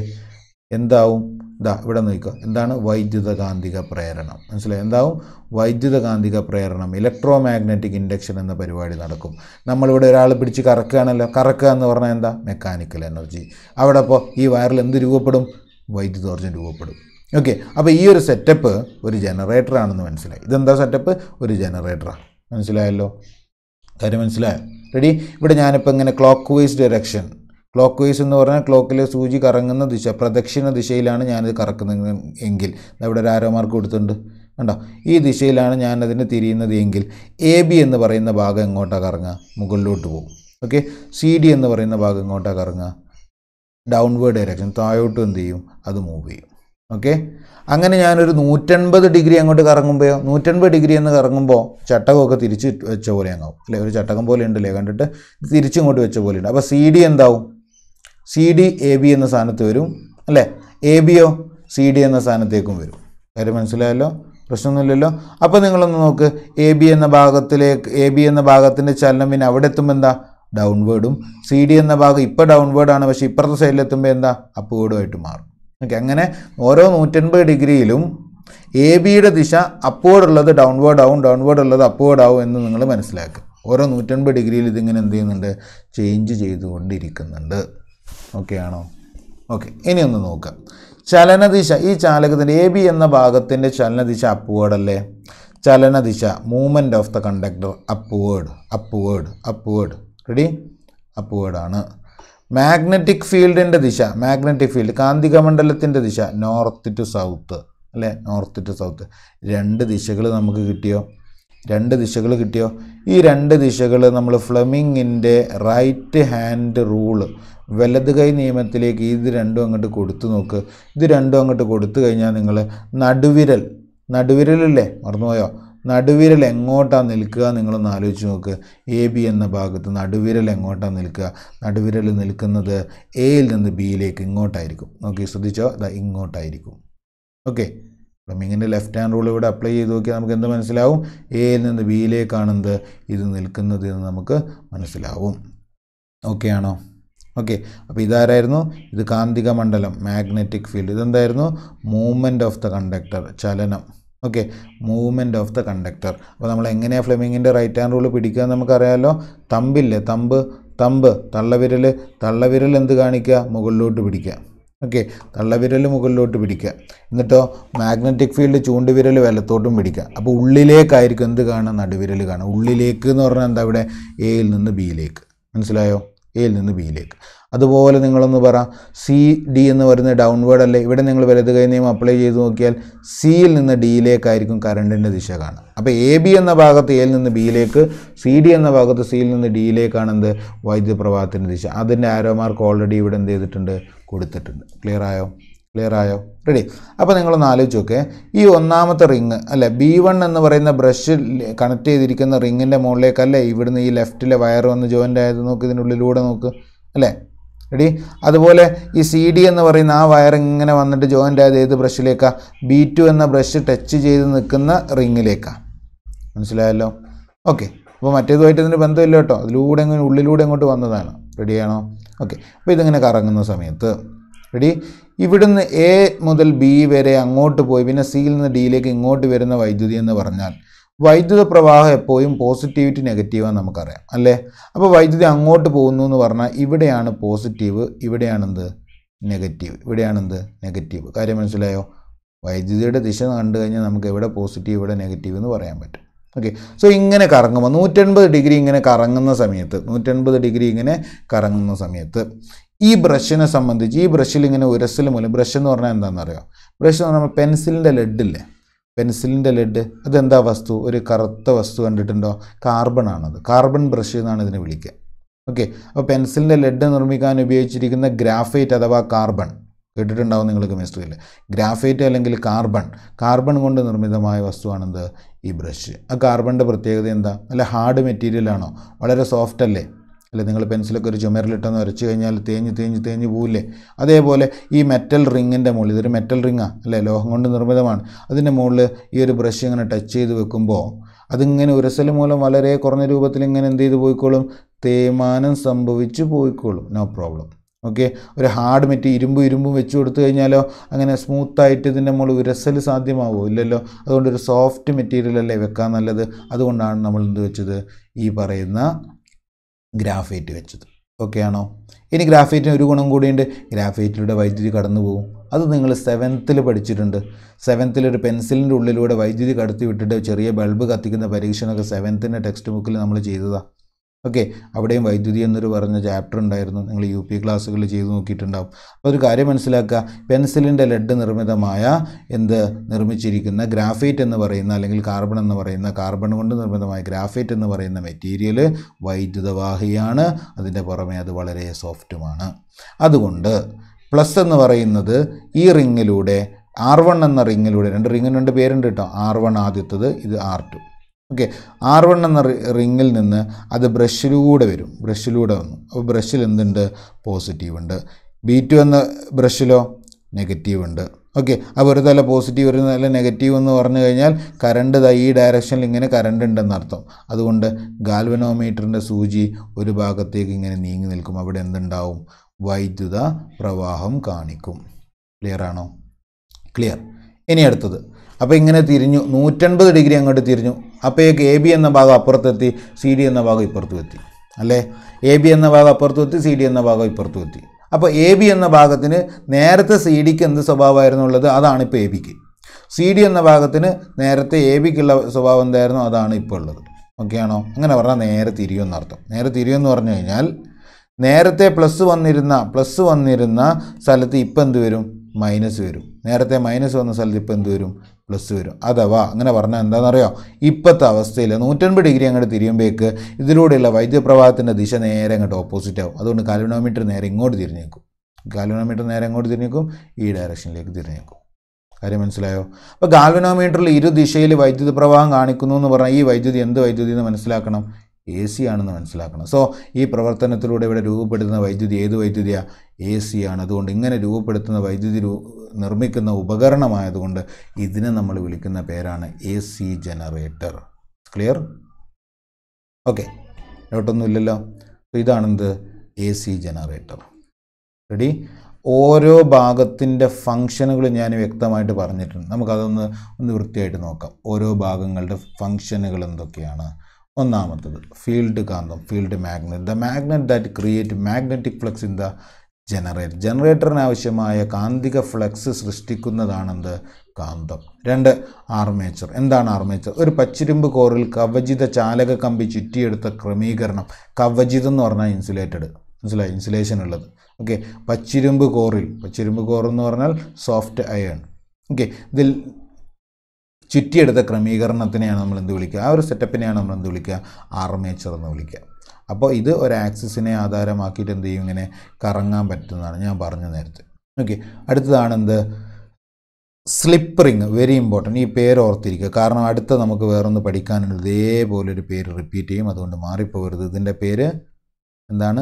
എന്താവും ഇതാ ഇവിടെ നോക്കുക എന്താണ് വൈദ്യുതകാന്തിക പ്രേരണം മനസ്സിലായി എന്താവും വൈദ്യുതകാന്തിക പ്രേരണം ഇലക്ട്രോ മാഗ്നറ്റിക് ഇൻഡക്ഷൻ എന്ന പരിപാടി നടക്കും നമ്മളിവിടെ ഒരാൾ പിടിച്ച് കറക്കുകയാണല്ലോ കറക്കുക എന്ന് പറഞ്ഞാൽ എന്താ മെക്കാനിക്കൽ എനർജി അവിടെ അപ്പോൾ ഈ വയറിൽ എന്ത് രൂപപ്പെടും വൈദ്യുതോർജ്ജം രൂപപ്പെടും ഓക്കെ അപ്പോൾ ഈ ഒരു സെറ്റപ്പ് ഒരു ജനറേറ്ററാണെന്ന് മനസ്സിലായി ഇതെന്താ സെറ്റപ്പ് ഒരു ജനറേറ്ററാണ് മനസ്സിലായല്ലോ കാര്യം മനസ്സിലായോ റെഡി ഇവിടെ ഞാനിപ്പോൾ ഇങ്ങനെ clockwise direction clockwise എന്ന് പറഞ്ഞാൽ ക്ലോക്കിലെ സൂചി കറങ്ങുന്ന ദിശ പ്രദക്ഷിണ ദിശയിലാണ് ഞാനിത് കറക്കുന്നത് എങ്കിൽ ഇവിടെ ഒരു ആരോ മാർക്ക് കൊടുത്തിട്ടുണ്ട് കണ്ടോ ഈ ദിശയിലാണ് ഞാനതിന് തിരിയുന്നത് എങ്കിൽ എ ബി എന്ന് പറയുന്ന ഭാഗം എങ്ങോട്ടാണ് കറങ്ങുക മുകളിലോട്ട് പോകും ഓക്കെ സി ഡി എന്ന് പറയുന്ന ഭാഗം എങ്ങോട്ടാണ് കറങ്ങുക ഡൗൺവേർഡ് ഡയറക്ഷൻ താഴോട്ട് എന്ത് ചെയ്യും അത് മൂവ് ചെയ്യും ഓക്കെ അങ്ങനെ ഞാനൊരു നൂറ്റൻപത് ഡിഗ്രി അങ്ങോട്ട് കറങ്ങുമ്പോൾ നൂറ്റൻപത് ഡിഗ്രി എന്ന് കറങ്ങുമ്പോൾ ചട്ടകമൊക്കെ തിരിച്ച് വെച്ച പോലെ ആകും അല്ലേ ഒരു ചട്ടകം പോലെ ഉണ്ടല്ലേ കണ്ടിട്ട് തിരിച്ചിങ്ങോട്ട് വെച്ച പോലെ ഉണ്ട് അപ്പോൾ സി ഡി എന്താവും സി ഡി എ ബി എന്ന സ്ഥാനത്ത് വരും അല്ലേ എ ബിയോ സി ഡി എന്ന സ്ഥാനത്തേക്കും വരും കാര്യം മനസ്സിലായല്ലോ പ്രശ്നമൊന്നുമില്ലല്ലോ അപ്പോൾ നിങ്ങളൊന്ന് നോക്ക് എ ബി എന്ന ഭാഗത്തിലേക്ക് എ ബി എന്ന ഭാഗത്തിൻ്റെ ചലനം പിന്നെ അവിടെ എത്തുമ്പോൾ എന്താ ഡൗൺവേർഡും സി ഡി എന്ന ഭാഗം ഇപ്പോൾ ഡൗൺവേർഡാണ് പക്ഷേ ഇപ്പുറത്തെ സൈഡിലെത്തുമ്പോൾ എന്താ അപ്വേർഡുമായിട്ട് മാറും ഓക്കെ അങ്ങനെ ഓരോ നൂറ്റൻപത് ഡിഗ്രിയിലും എ ബിയുടെ ദിശ അപ്വേർഡ് ഡൗൺവേർഡ് ആവും ഡൗൺവേർഡ് ഉള്ളത് അപ്വേർഡ് ആവും എന്ന് നിങ്ങൾ മനസ്സിലാക്കുക ഓരോ നൂറ്റൻപത് ഡിഗ്രിയിൽ ഇതിങ്ങനെ എന്ത് ചെയ്യുന്നുണ്ട് ചേഞ്ച് ചെയ്തുകൊണ്ടിരിക്കുന്നുണ്ട് ഓക്കെ ആണോ ഓക്കെ ഇനി ഒന്ന് നോക്കാം ചലനദിശ ഈ ചാലകത്തിൻ്റെ എ ബി എന്ന ഭാഗത്തിൻ്റെ ചലനദിശ അപ്വേഡ് അല്ലേ ചലനദിശ movement of the conductor upward upward upward ready upward ആണ് മാഗ്നറ്റിക് ഫീൽഡിൻ്റെ ദിശ മാഗ്നറ്റിക് ഫീൽഡ് കാന്തിക മണ്ഡലത്തിൻ്റെ ദിശ നോർത്ത് ടു സൗത്ത് അല്ലേ നോർത്ത് ടു സൗത്ത് രണ്ട് ദിശകൾ നമുക്ക് കിട്ടിയോ രണ്ട് ദിശകൾ കിട്ടിയോ ഈ രണ്ട് ദിശകൾ നമ്മൾ ഫ്ലെമിങ്ങിൻ്റെ റൈറ്റ് ഹാൻഡ് റൂള് വലത് കൈ നിയമത്തിലേക്ക് ഇത് രണ്ടും അങ്ങോട്ട് കൊടുത്തു നോക്ക് ഇത് രണ്ടും അങ്ങോട്ട് കൊടുത്തു കഴിഞ്ഞാൽ നിങ്ങൾ നടുവിരൽ നടുവിരലല്ലേ മറന്നുപോയോ നടുവിരൽ എങ്ങോട്ടാണ് നിൽക്കുക നിങ്ങളൊന്ന് ആലോചിച്ച് നോക്ക് എ ബി എന്ന ഭാഗത്ത് നടുവിരൽ എങ്ങോട്ടാണ് നിൽക്കുക നടുവിരൽ നിൽക്കുന്നത് എയിൽ നിന്ന് ബിയിലേക്ക് ഇങ്ങോട്ടായിരിക്കും നോക്കി ശ്രദ്ധിച്ചോ അതാ ഇങ്ങോട്ടായിരിക്കും ഓക്കെ പ്ലംബിങ്ങിൻ്റെ ലെഫ്റ്റ് ഹാൻഡ് റൂൾ ഇവിടെ അപ്ലൈ ചെയ്ത് നോക്കിയാൽ നമുക്ക് എന്ത് മനസ്സിലാവും എയിൽ നിന്ന് ബിയിലേക്കാണെന്ത് ഇത് നിൽക്കുന്നത് എന്ന് നമുക്ക് മനസ്സിലാവും ഓക്കെ ആണോ ഓക്കെ അപ്പോൾ ഇതാരായിരുന്നു ഇത് കാന്തിക മണ്ഡലം മാഗ്നറ്റിക് ഫീൽഡ് ഇതെന്തായിരുന്നു മൂവ്മെൻറ്റ് ഓഫ് ദ കണ്ടക്ടർ ചലനം okay movement of the conductor അപ്പോൾ നമ്മൾ എങ്ങനെയാണ് ഫ്ലെമിങ്ങിൻ്റെ റൈറ്റ് ഹാൻഡ് റൂൾ പിടിക്കുക എന്ന് നമുക്കറിയാമല്ലോ തമ്പില്ലേ തമ്പ് തമ്പ് തള്ളവിരൽ തള്ളവിരൽ എന്ത് കാണിക്കുക മുകളിലോട്ട് പിടിക്കുക ഓക്കെ തള്ളവിരൽ മുകളിലോട്ട് പിടിക്കുക എന്നിട്ടോ മാഗ്നറ്റിക് ഫീൽഡ് ചൂണ്ടുവിരൽ വലത്തോട്ടും പിടിക്കുക അപ്പോൾ ഉള്ളിലേക്കായിരിക്കും എന്ത് കാണുക നടുവിരൽ കാണുക ഉള്ളിലേക്ക് എന്ന് പറഞ്ഞാൽ എന്താ ഇവിടെ എയിൽ നിന്ന് ബിയിലേക്ക് മനസ്സിലായോ എയിൽ നിന്ന് ബിയിലേക്ക് അതുപോലെ നിങ്ങളൊന്ന് പറ സി ഡി എന്ന് വരുന്ന ഡൗൺവേർഡ് അല്ലേ ഇവിടെ നിങ്ങൾ വലത് കൈ നിയമം അപ്ലൈ ചെയ്ത് നോക്കിയാൽ സിയിൽ നിന്ന് ഡിയിലേക്കായിരിക്കും കറണ്ടിൻ്റെ ദിശ കാണുക അപ്പോൾ എ ബി എന്ന ഭാഗത്ത് എയിൽ നിന്ന് ബിയിലേക്ക് സി ഡി എന്ന ഭാഗത്ത് സിയിൽ നിന്ന് ഡിയിലേക്കാണ് എന്ത് വൈദ്യുത പ്രവാഹത്തിൻ്റെ ദിശ അതിൻ്റെ ആരോ മാർക്ക് ഓൾറെഡി ഇവിടെ എന്ത് ചെയ്തിട്ടുണ്ട് കൊടുത്തിട്ടുണ്ട് ക്ലിയർ ആയോ ക്ലിയർ ആയോ റെഡി അപ്പോൾ നിങ്ങളൊന്ന് ആലോചിച്ച് നോക്കേ ഈ ഒന്നാമത്തെ റിങ് അല്ലേ ബി വൺ എന്ന് പറയുന്ന ബ്രഷ് കണക്ട് ചെയ്തിരിക്കുന്ന റിങ്ങിൻ്റെ മുകളിലേക്കല്ലേ ഇവിടുന്ന് ഈ ലെഫ്റ്റിലെ വയർ വന്ന് ജോയിൻ്റ് ആയത് നോക്ക് ഇതിൻ്റെ ഉള്ളിലൂടെ നോക്ക് അല്ലേ റെഡി അതുപോലെ ഈ സി ഡി എന്ന് പറയുന്ന ആ വയർ ഇങ്ങനെ വന്നിട്ട് ജോയിൻ്റ് ആയത് ഏത് ബ്രഷിലേക്കാണ് ബി ടു എന്ന ബ്രഷ് ടച്ച് ചെയ്ത് നിൽക്കുന്ന റിങ്ങിലേക്കാണ് മനസ്സിലായല്ലോ ഓക്കെ അപ്പോൾ മറ്റേതുമായിട്ട് ഇതിന് ബന്ധമില്ല കേട്ടോ അതിലൂടെ ഇങ്ങനെ ഉള്ളിലൂടെ അങ്ങോട്ട് വന്നതാണ് റെഡിയാണോ ഓക്കെ അപ്പോൾ ഇതിങ്ങനെ കറങ്ങുന്ന സമയത്ത് റെഡി ഇവിടുന്ന് എ മുതൽ ബി വരെ അങ്ങോട്ട് പോയി പിന്നെ സിയിൽ നിന്ന് ഡിയിലേക്ക് ഇങ്ങോട്ട് വരുന്ന വൈദ്യുതി എന്ന് പറഞ്ഞാൽ വൈദ്യുത പ്രവാഹം എപ്പോഴും പോസിറ്റീവ് നെഗറ്റീവാണ് നമുക്കറിയാം അല്ലേ അപ്പോൾ വൈദ്യുതി അങ്ങോട്ട് പോകുന്നു എന്ന് പറഞ്ഞാൽ ഇവിടെയാണ് പോസിറ്റീവ് ഇവിടെയാണെന്ത് നെഗറ്റീവ് ഇവിടെയാണെന്ത് നെഗറ്റീവ് കാര്യം മനസ്സിലായോ വൈദ്യുതിയുടെ ദിശ കണ്ടു കഴിഞ്ഞാൽ നമുക്ക് എവിടെ പോസിറ്റീവ് ഇവിടെ നെഗറ്റീവ് എന്ന് പറയാൻ പറ്റും ഓക്കെ സോ ഇങ്ങനെ കറങ്ങുമ്പോൾ നൂറ്റൻപത് ഡിഗ്രി ഇങ്ങനെ കറങ്ങുന്ന സമയത്ത് നൂറ്റൻപത് ഡിഗ്രി ഇങ്ങനെ കറങ്ങുന്ന സമയത്ത് ഈ ബ്രഷിനെ സംബന്ധിച്ച് ഈ ബ്രഷിൽ ഇങ്ങനെ ഉരസൽ മൂലം ബ്രഷ് എന്ന് പറഞ്ഞാൽ എന്താണെന്നറിയോ ബ്രഷ് എന്ന് പറഞ്ഞാൽ പെൻസിലിൻ്റെ ലെഡില്ലേ പെൻസിലിൻ്റെ ലെഡ് അതെന്താ വസ്തു ഒരു കറുത്ത വസ്തു കണ്ടിട്ടുണ്ടോ കാർബൺ ആണത് കാർബൺ ബ്രഷ് എന്നാണ് ഇതിനെ വിളിക്കുക ഓക്കെ അപ്പോൾ പെൻസിലിൻ്റെ ലെഡ് നിർമ്മിക്കാൻ ഉപയോഗിച്ചിരിക്കുന്ന ഗ്രാഫൈറ്റ് അഥവാ കാർബൺ കേട്ടിട്ടുണ്ടാവും നിങ്ങൾ കെമിസ്ട്രിയിൽ ഗ്രാഫൈറ്റ് അല്ലെങ്കിൽ കാർബൺ കാർബൺ കൊണ്ട് നിർമ്മിതമായ വസ്തുവാണെന്ത് ഈ ബ്രഷ് ആ കാർബണിൻ്റെ പ്രത്യേകത എന്താ നല്ല ഹാർഡ് മെറ്റീരിയലാണോ വളരെ സോഫ്റ്റ് അല്ലേ അല്ലെങ്കിൽ നിങ്ങൾ പെൻസിലൊക്കെ ഒരു ചുമരിലിട്ടെന്ന് വരച്ച് കഴിഞ്ഞാൽ തേഞ്ഞ് തേഞ്ഞ് തേഞ്ഞ് പോവില്ലേ അതേപോലെ ഈ മെറ്റൽ റിങ്ങിൻ്റെ മുകളിൽ ഇതൊരു മെറ്റൽ റിങ്ങാണ് അല്ലേ ലോഹം കൊണ്ട് നിർമ്മിതമാണ് അതിൻ്റെ മുകളിൽ ഈ ഒരു ബ്രഷ് ഇങ്ങനെ ടച്ച് ചെയ്ത് വെക്കുമ്പോൾ അതിങ്ങനെ ഉരസൽ മൂലം വളരെ കുറഞ്ഞ രൂപത്തിൽ ഇങ്ങനെ എന്ത് ചെയ്ത് പോയിക്കോളും തേയ്മാനം സംഭവിച്ച് പോയിക്കോളും നോ പ്രോബ്ലം ഓക്കെ ഒരു ഹാർഡ് മെറ്റ് ഇരുമ്പ് ഇരുമ്പും വെച്ച് കൊടുത്തു കഴിഞ്ഞാലോ അങ്ങനെ സ്മൂത്തായിട്ട് ഇതിൻ്റെ നമ്മൾ ഉരസൽ സാധ്യമാവുമോ ഇല്ലല്ലോ അതുകൊണ്ട് ഒരു സോഫ്റ്റ് മെറ്റീരിയൽ അല്ലേ വെക്കാൻ നല്ലത് അതുകൊണ്ടാണ് നമ്മൾ എന്ത് വെച്ചത് ഈ പറയുന്ന ഗ്രാഫൈറ്റ് വെച്ചത് ഓക്കെ ആണോ ഇനി ഗ്രാഫൈറ്റിന് ഒരു ഗുണം കൂടിയുണ്ട് ഗ്രാഫൈറ്റിലൂടെ വൈദ്യുതി കടന്നു പോകും അത് നിങ്ങൾ സെവൻത്തിൽ പഠിച്ചിട്ടുണ്ട് സെവൻത്തിൽ ഒരു പെൻസിലിൻ്റെ ഉള്ളിലൂടെ വൈദ്യുതി കടത്തി വിട്ടിട്ട് ചെറിയ ബൾബ് കത്തിക്കുന്ന പരീക്ഷണമൊക്കെ സെവൻത്തിൻ്റെ ടെക്സ്റ്റ് ബുക്കിൽ നമ്മൾ ചെയ്തതാണ് ഓക്കെ അവിടെയും വൈദ്യുതി എന്നൊരു പറഞ്ഞ ചാപ്റ്റർ ഉണ്ടായിരുന്നു നിങ്ങൾ യു പി ക്ലാസ്സുകൾ ചെയ്ത് നോക്കിയിട്ടുണ്ടാവും അപ്പോൾ ഒരു കാര്യം മനസ്സിലാക്കുക പെൻസിലിൻ്റെ ലെഡ് നിർമ്മിതമായ എന്ത് നിർമ്മിച്ചിരിക്കുന്ന ഗ്രാഫൈറ്റ് എന്ന് പറയുന്ന അല്ലെങ്കിൽ കാർബൺ എന്ന് പറയുന്ന കാർബൺ കൊണ്ട് നിർമ്മിതമായ ഗ്രാഫൈറ്റ് എന്ന് പറയുന്ന മെറ്റീരിയൽ വൈദ്യുതവാഹിയാണ് അതിൻ്റെ പുറമെ അത് വളരെ സോഫ്റ്റുമാണ് അതുകൊണ്ട് പ്ലസ് എന്ന് പറയുന്നത് ഈ റിങ്ങിലൂടെ ആർ വൺ എന്ന റിങ്ങിലൂടെ രണ്ട് റിങ്ങിന് രണ്ട് പേരുണ്ട് കേട്ടോ ആർ വൺ ആദ്യത്തത് ഇത് R two okay R one എന്ന റിങ്ങിൽ നിന്ന് അത് ബ്രഷിലൂടെ വരും ബ്രഷിലൂടെ വന്നു അപ്പോൾ ബ്രഷിൽ എന്തുണ്ട് പോസിറ്റീവ് ഉണ്ട് ബി ടു എന്ന ബ്രഷിലോ നെഗറ്റീവ് ഉണ്ട് ഓക്കെ അപ്പോൾ ഒരു തല പോസിറ്റീവ് ഒരു തല നെഗറ്റീവ് എന്ന് പറഞ്ഞു കഴിഞ്ഞാൽ കറണ്ട് ഈ ഡയറക്ഷനിൽ ഇങ്ങനെ കറണ്ട് അർത്ഥം അതുകൊണ്ട് ഗാൽവനോമീറ്ററിൻ്റെ സൂചി ഒരു ഭാഗത്തേക്ക് ഇങ്ങനെ നീങ്ങി നിൽക്കും അവിടെ എന്തുണ്ടാവും വൈദ്യുത പ്രവാഹം കാണിക്കും ക്ലിയർ ആണോ ക്ലിയർ ഇനി അടുത്തത് അപ്പോൾ ഇങ്ങനെ തിരിഞ്ഞു നൂറ്റൻപത് ഡിഗ്രി അങ്ങോട്ട് തിരിഞ്ഞു അപ്പോഴേക്ക് എ ബി എന്ന ഭാഗം അപ്പുറത്തെത്തി സി ഡി എന്ന ഭാഗം ഇപ്പുറത്തും എത്തി അല്ലേ എ ബി എന്ന ഭാഗം അപ്പുറത്തും എത്തി സി ഡി എന്ന ഭാഗം ഇപ്പുറത്തും എത്തി അപ്പോൾ എ ബി എന്ന ഭാഗത്തിന് നേരത്തെ സി ഡിക്ക് എന്ത് സ്വഭാവമായിരുന്നു ഉള്ളത് അതാണ് ഇപ്പോൾ എ ബിക്ക് സി ഡി എന്ന ഭാഗത്തിന് നേരത്തെ എ ബിക്കുള്ള സ്വഭാവം എന്തായിരുന്നു അതാണ് ഇപ്പോൾ ഉള്ളത് ഓക്കെ ആണോ അങ്ങനെ പറഞ്ഞാൽ നേരെ എന്നർത്ഥം നേരെ എന്ന് പറഞ്ഞു കഴിഞ്ഞാൽ നേരത്തെ പ്ലസ് വന്നിരുന്ന പ്ലസ് വന്നിരുന്ന സ്ഥലത്ത് ഇപ്പം എന്ത് വരും മൈനസ് വരും നേരത്തെ മൈനസ് വന്ന സ്ഥലത്ത് ഇപ്പം എന്ത് വരും പ്ലസ് വരും അഥവാ അങ്ങനെ പറഞ്ഞാൽ എന്താണെന്നറിയോ ഇപ്പോഴത്തെ അവസ്ഥയിൽ നൂറ്റൻപത് ഡിഗ്രി അങ്ങോട്ട് തിരിയുമ്പോഴേക്ക് ഇതിലൂടെയുള്ള വൈദ്യുതപ്രവാഹത്തിൻ്റെ ദിശ നേരെ അങ്ങോട്ട് ഓപ്പോസിറ്റ് ആവും അതുകൊണ്ട് കാലിനോമീറ്റർ നേരെ ഇങ്ങോട്ട് തിരിഞ്ഞേക്കും ഗാൽവനോമീറ്റർ നേരെ അങ്ങോട്ട് തിരിഞ്ഞേക്കും ഈ ഡയറക്ഷനിലേക്ക് തിരിഞ്ഞേക്കും കാര്യം മനസ്സിലായോ അപ്പോൾ ഗാൽവനോമീറ്ററിൽ ഇരു ദിശയിൽ വൈദ്യുത പ്രവാഹം കാണിക്കുന്നു എന്ന് പറഞ്ഞാൽ ഈ വൈദ്യുതി എന്ത് വൈദ്യുതി എന്ന് മനസ്സിലാക്കണം എ സി ആണെന്ന് മനസ്സിലാക്കണം സോ ഈ പ്രവർത്തനത്തിലൂടെ ഇവിടെ രൂപപ്പെടുന്ന വൈദ്യുതി ഏത് വൈദ്യുതിയാണ് എ സി ആണ് അതുകൊണ്ട് ഇങ്ങനെ രൂപപ്പെടുത്തുന്ന വൈദ്യുതി നിർമ്മിക്കുന്ന ഉപകരണമായതുകൊണ്ട് ഇതിനെ നമ്മൾ വിളിക്കുന്ന പേരാണ് A C generator clear okay ഡൗട്ടൊന്നുമില്ലല്ലോ അപ്പോൾ ഇതാണെന്ത് എ സി ജനറേറ്റർ റെഡി ഓരോ ഭാഗത്തിൻ്റെ ഫങ്ഷനുകൾ ഞാൻ വ്യക്തമായിട്ട് പറഞ്ഞിട്ടുണ്ട് നമുക്കതൊന്ന് ഒന്ന് വൃത്തിയായിട്ട് നോക്കാം ഓരോ ഭാഗങ്ങളുടെ ഫങ്ഷനുകൾ എന്തൊക്കെയാണ് ഒന്നാമത്തത് ഫീൽഡ് കാന്തം field magnet the magnet that create magnetic flux in the generator ജനറേറ്ററിന് ആവശ്യമായ കാന്തിക ഫ്ലക്സ് സൃഷ്ടിക്കുന്നതാണെന്ത് കാന്തം രണ്ട് ആർമേച്ചർ എന്താണ് ആർമേച്ചർ ഒരു പച്ചിരുമ്പ് കോറിൽ കവചിത ചാലക കമ്പി ചുറ്റിയെടുത്ത ക്രമീകരണം കവചിതം എന്ന് പറഞ്ഞാൽ ഇൻസുലേറ്റഡ് മനസ്സിലായി ഇൻസുലേഷൻ ഉള്ളത് ഓക്കെ പച്ചിരുമ്പ് കോറിൽ പച്ചിരുമ്പ് കോർ എന്ന് പറഞ്ഞാൽ സോഫ്റ്റ് അയൺ ഓക്കെ ഇതിൽ ചുറ്റിയെടുത്ത ക്രമീകരണത്തിനെയാണ് നമ്മൾ എന്ത് വിളിക്കുക ആ ഒരു സെറ്റപ്പിനെയാണ് നമ്മൾ എന്ത് വിളിക്കുക ആർമേച്ചർ എന്ന് വിളിക്കുക അപ്പോൾ ഇത് ഒരു ആക്സിസിനെ ആധാരമാക്കിയിട്ട് എന്ത് ചെയ്യും ഇങ്ങനെ കറങ്ങാൻ പറ്റുന്നതാണ് ഞാൻ പറഞ്ഞു നേരത്തെ ഓക്കെ അടുത്തതാണ് എന്ത് സ്ലിപ്പ് റിങ് വെരി ഇമ്പോർട്ടൻ്റ് ഈ പേര് ഓർത്തിരിക്കുക കാരണം അടുത്ത നമുക്ക് വേറൊന്ന് പഠിക്കാനുണ്ട് ഇതേപോലൊരു പേര് റിപ്പീറ്റ് ചെയ്യും അതുകൊണ്ട് മാറിപ്പോകരുത് ഇതിൻ്റെ പേര് എന്താണ്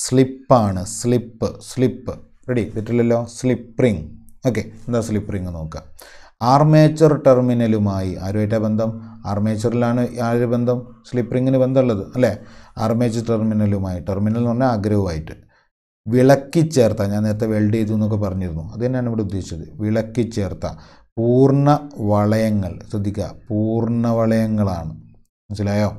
സ്ലിപ്പാണ് സ്ലിപ്പ് സ്ലിപ്പ് റെഡി തെറ്റില്ലല്ലോ സ്ലിപ്പ് റിങ് ഓക്കെ എന്താ സ്ലിപ്പ് റിങ് നോക്കാം ആർമേച്ചർ ടെർമിനലുമായി ആരുമായിട്ടാണ് ബന്ധം ആർമേച്ചറിലാണ് ആര് ബന്ധം സ്ലിപ്പ് റിങ്ങിന് ബന്ധമുള്ളത് അല്ലേ ആർമേച്ചർ ടെർമിനലുമായി ടെർമിനൽ എന്ന് പറഞ്ഞാൽ ആഗ്രഹവുമായിട്ട് ചേർത്ത ഞാൻ നേരത്തെ വെൽഡ് ചെയ്തു എന്നൊക്കെ പറഞ്ഞിരുന്നു അത് തന്നെയാണ് ഇവിടെ ഉദ്ദേശിച്ചത് വിളക്കി ചേർത്ത പൂർണ്ണ വളയങ്ങൾ ശ്രദ്ധിക്കുക പൂർണ്ണ വളയങ്ങളാണ് മനസ്സിലായോ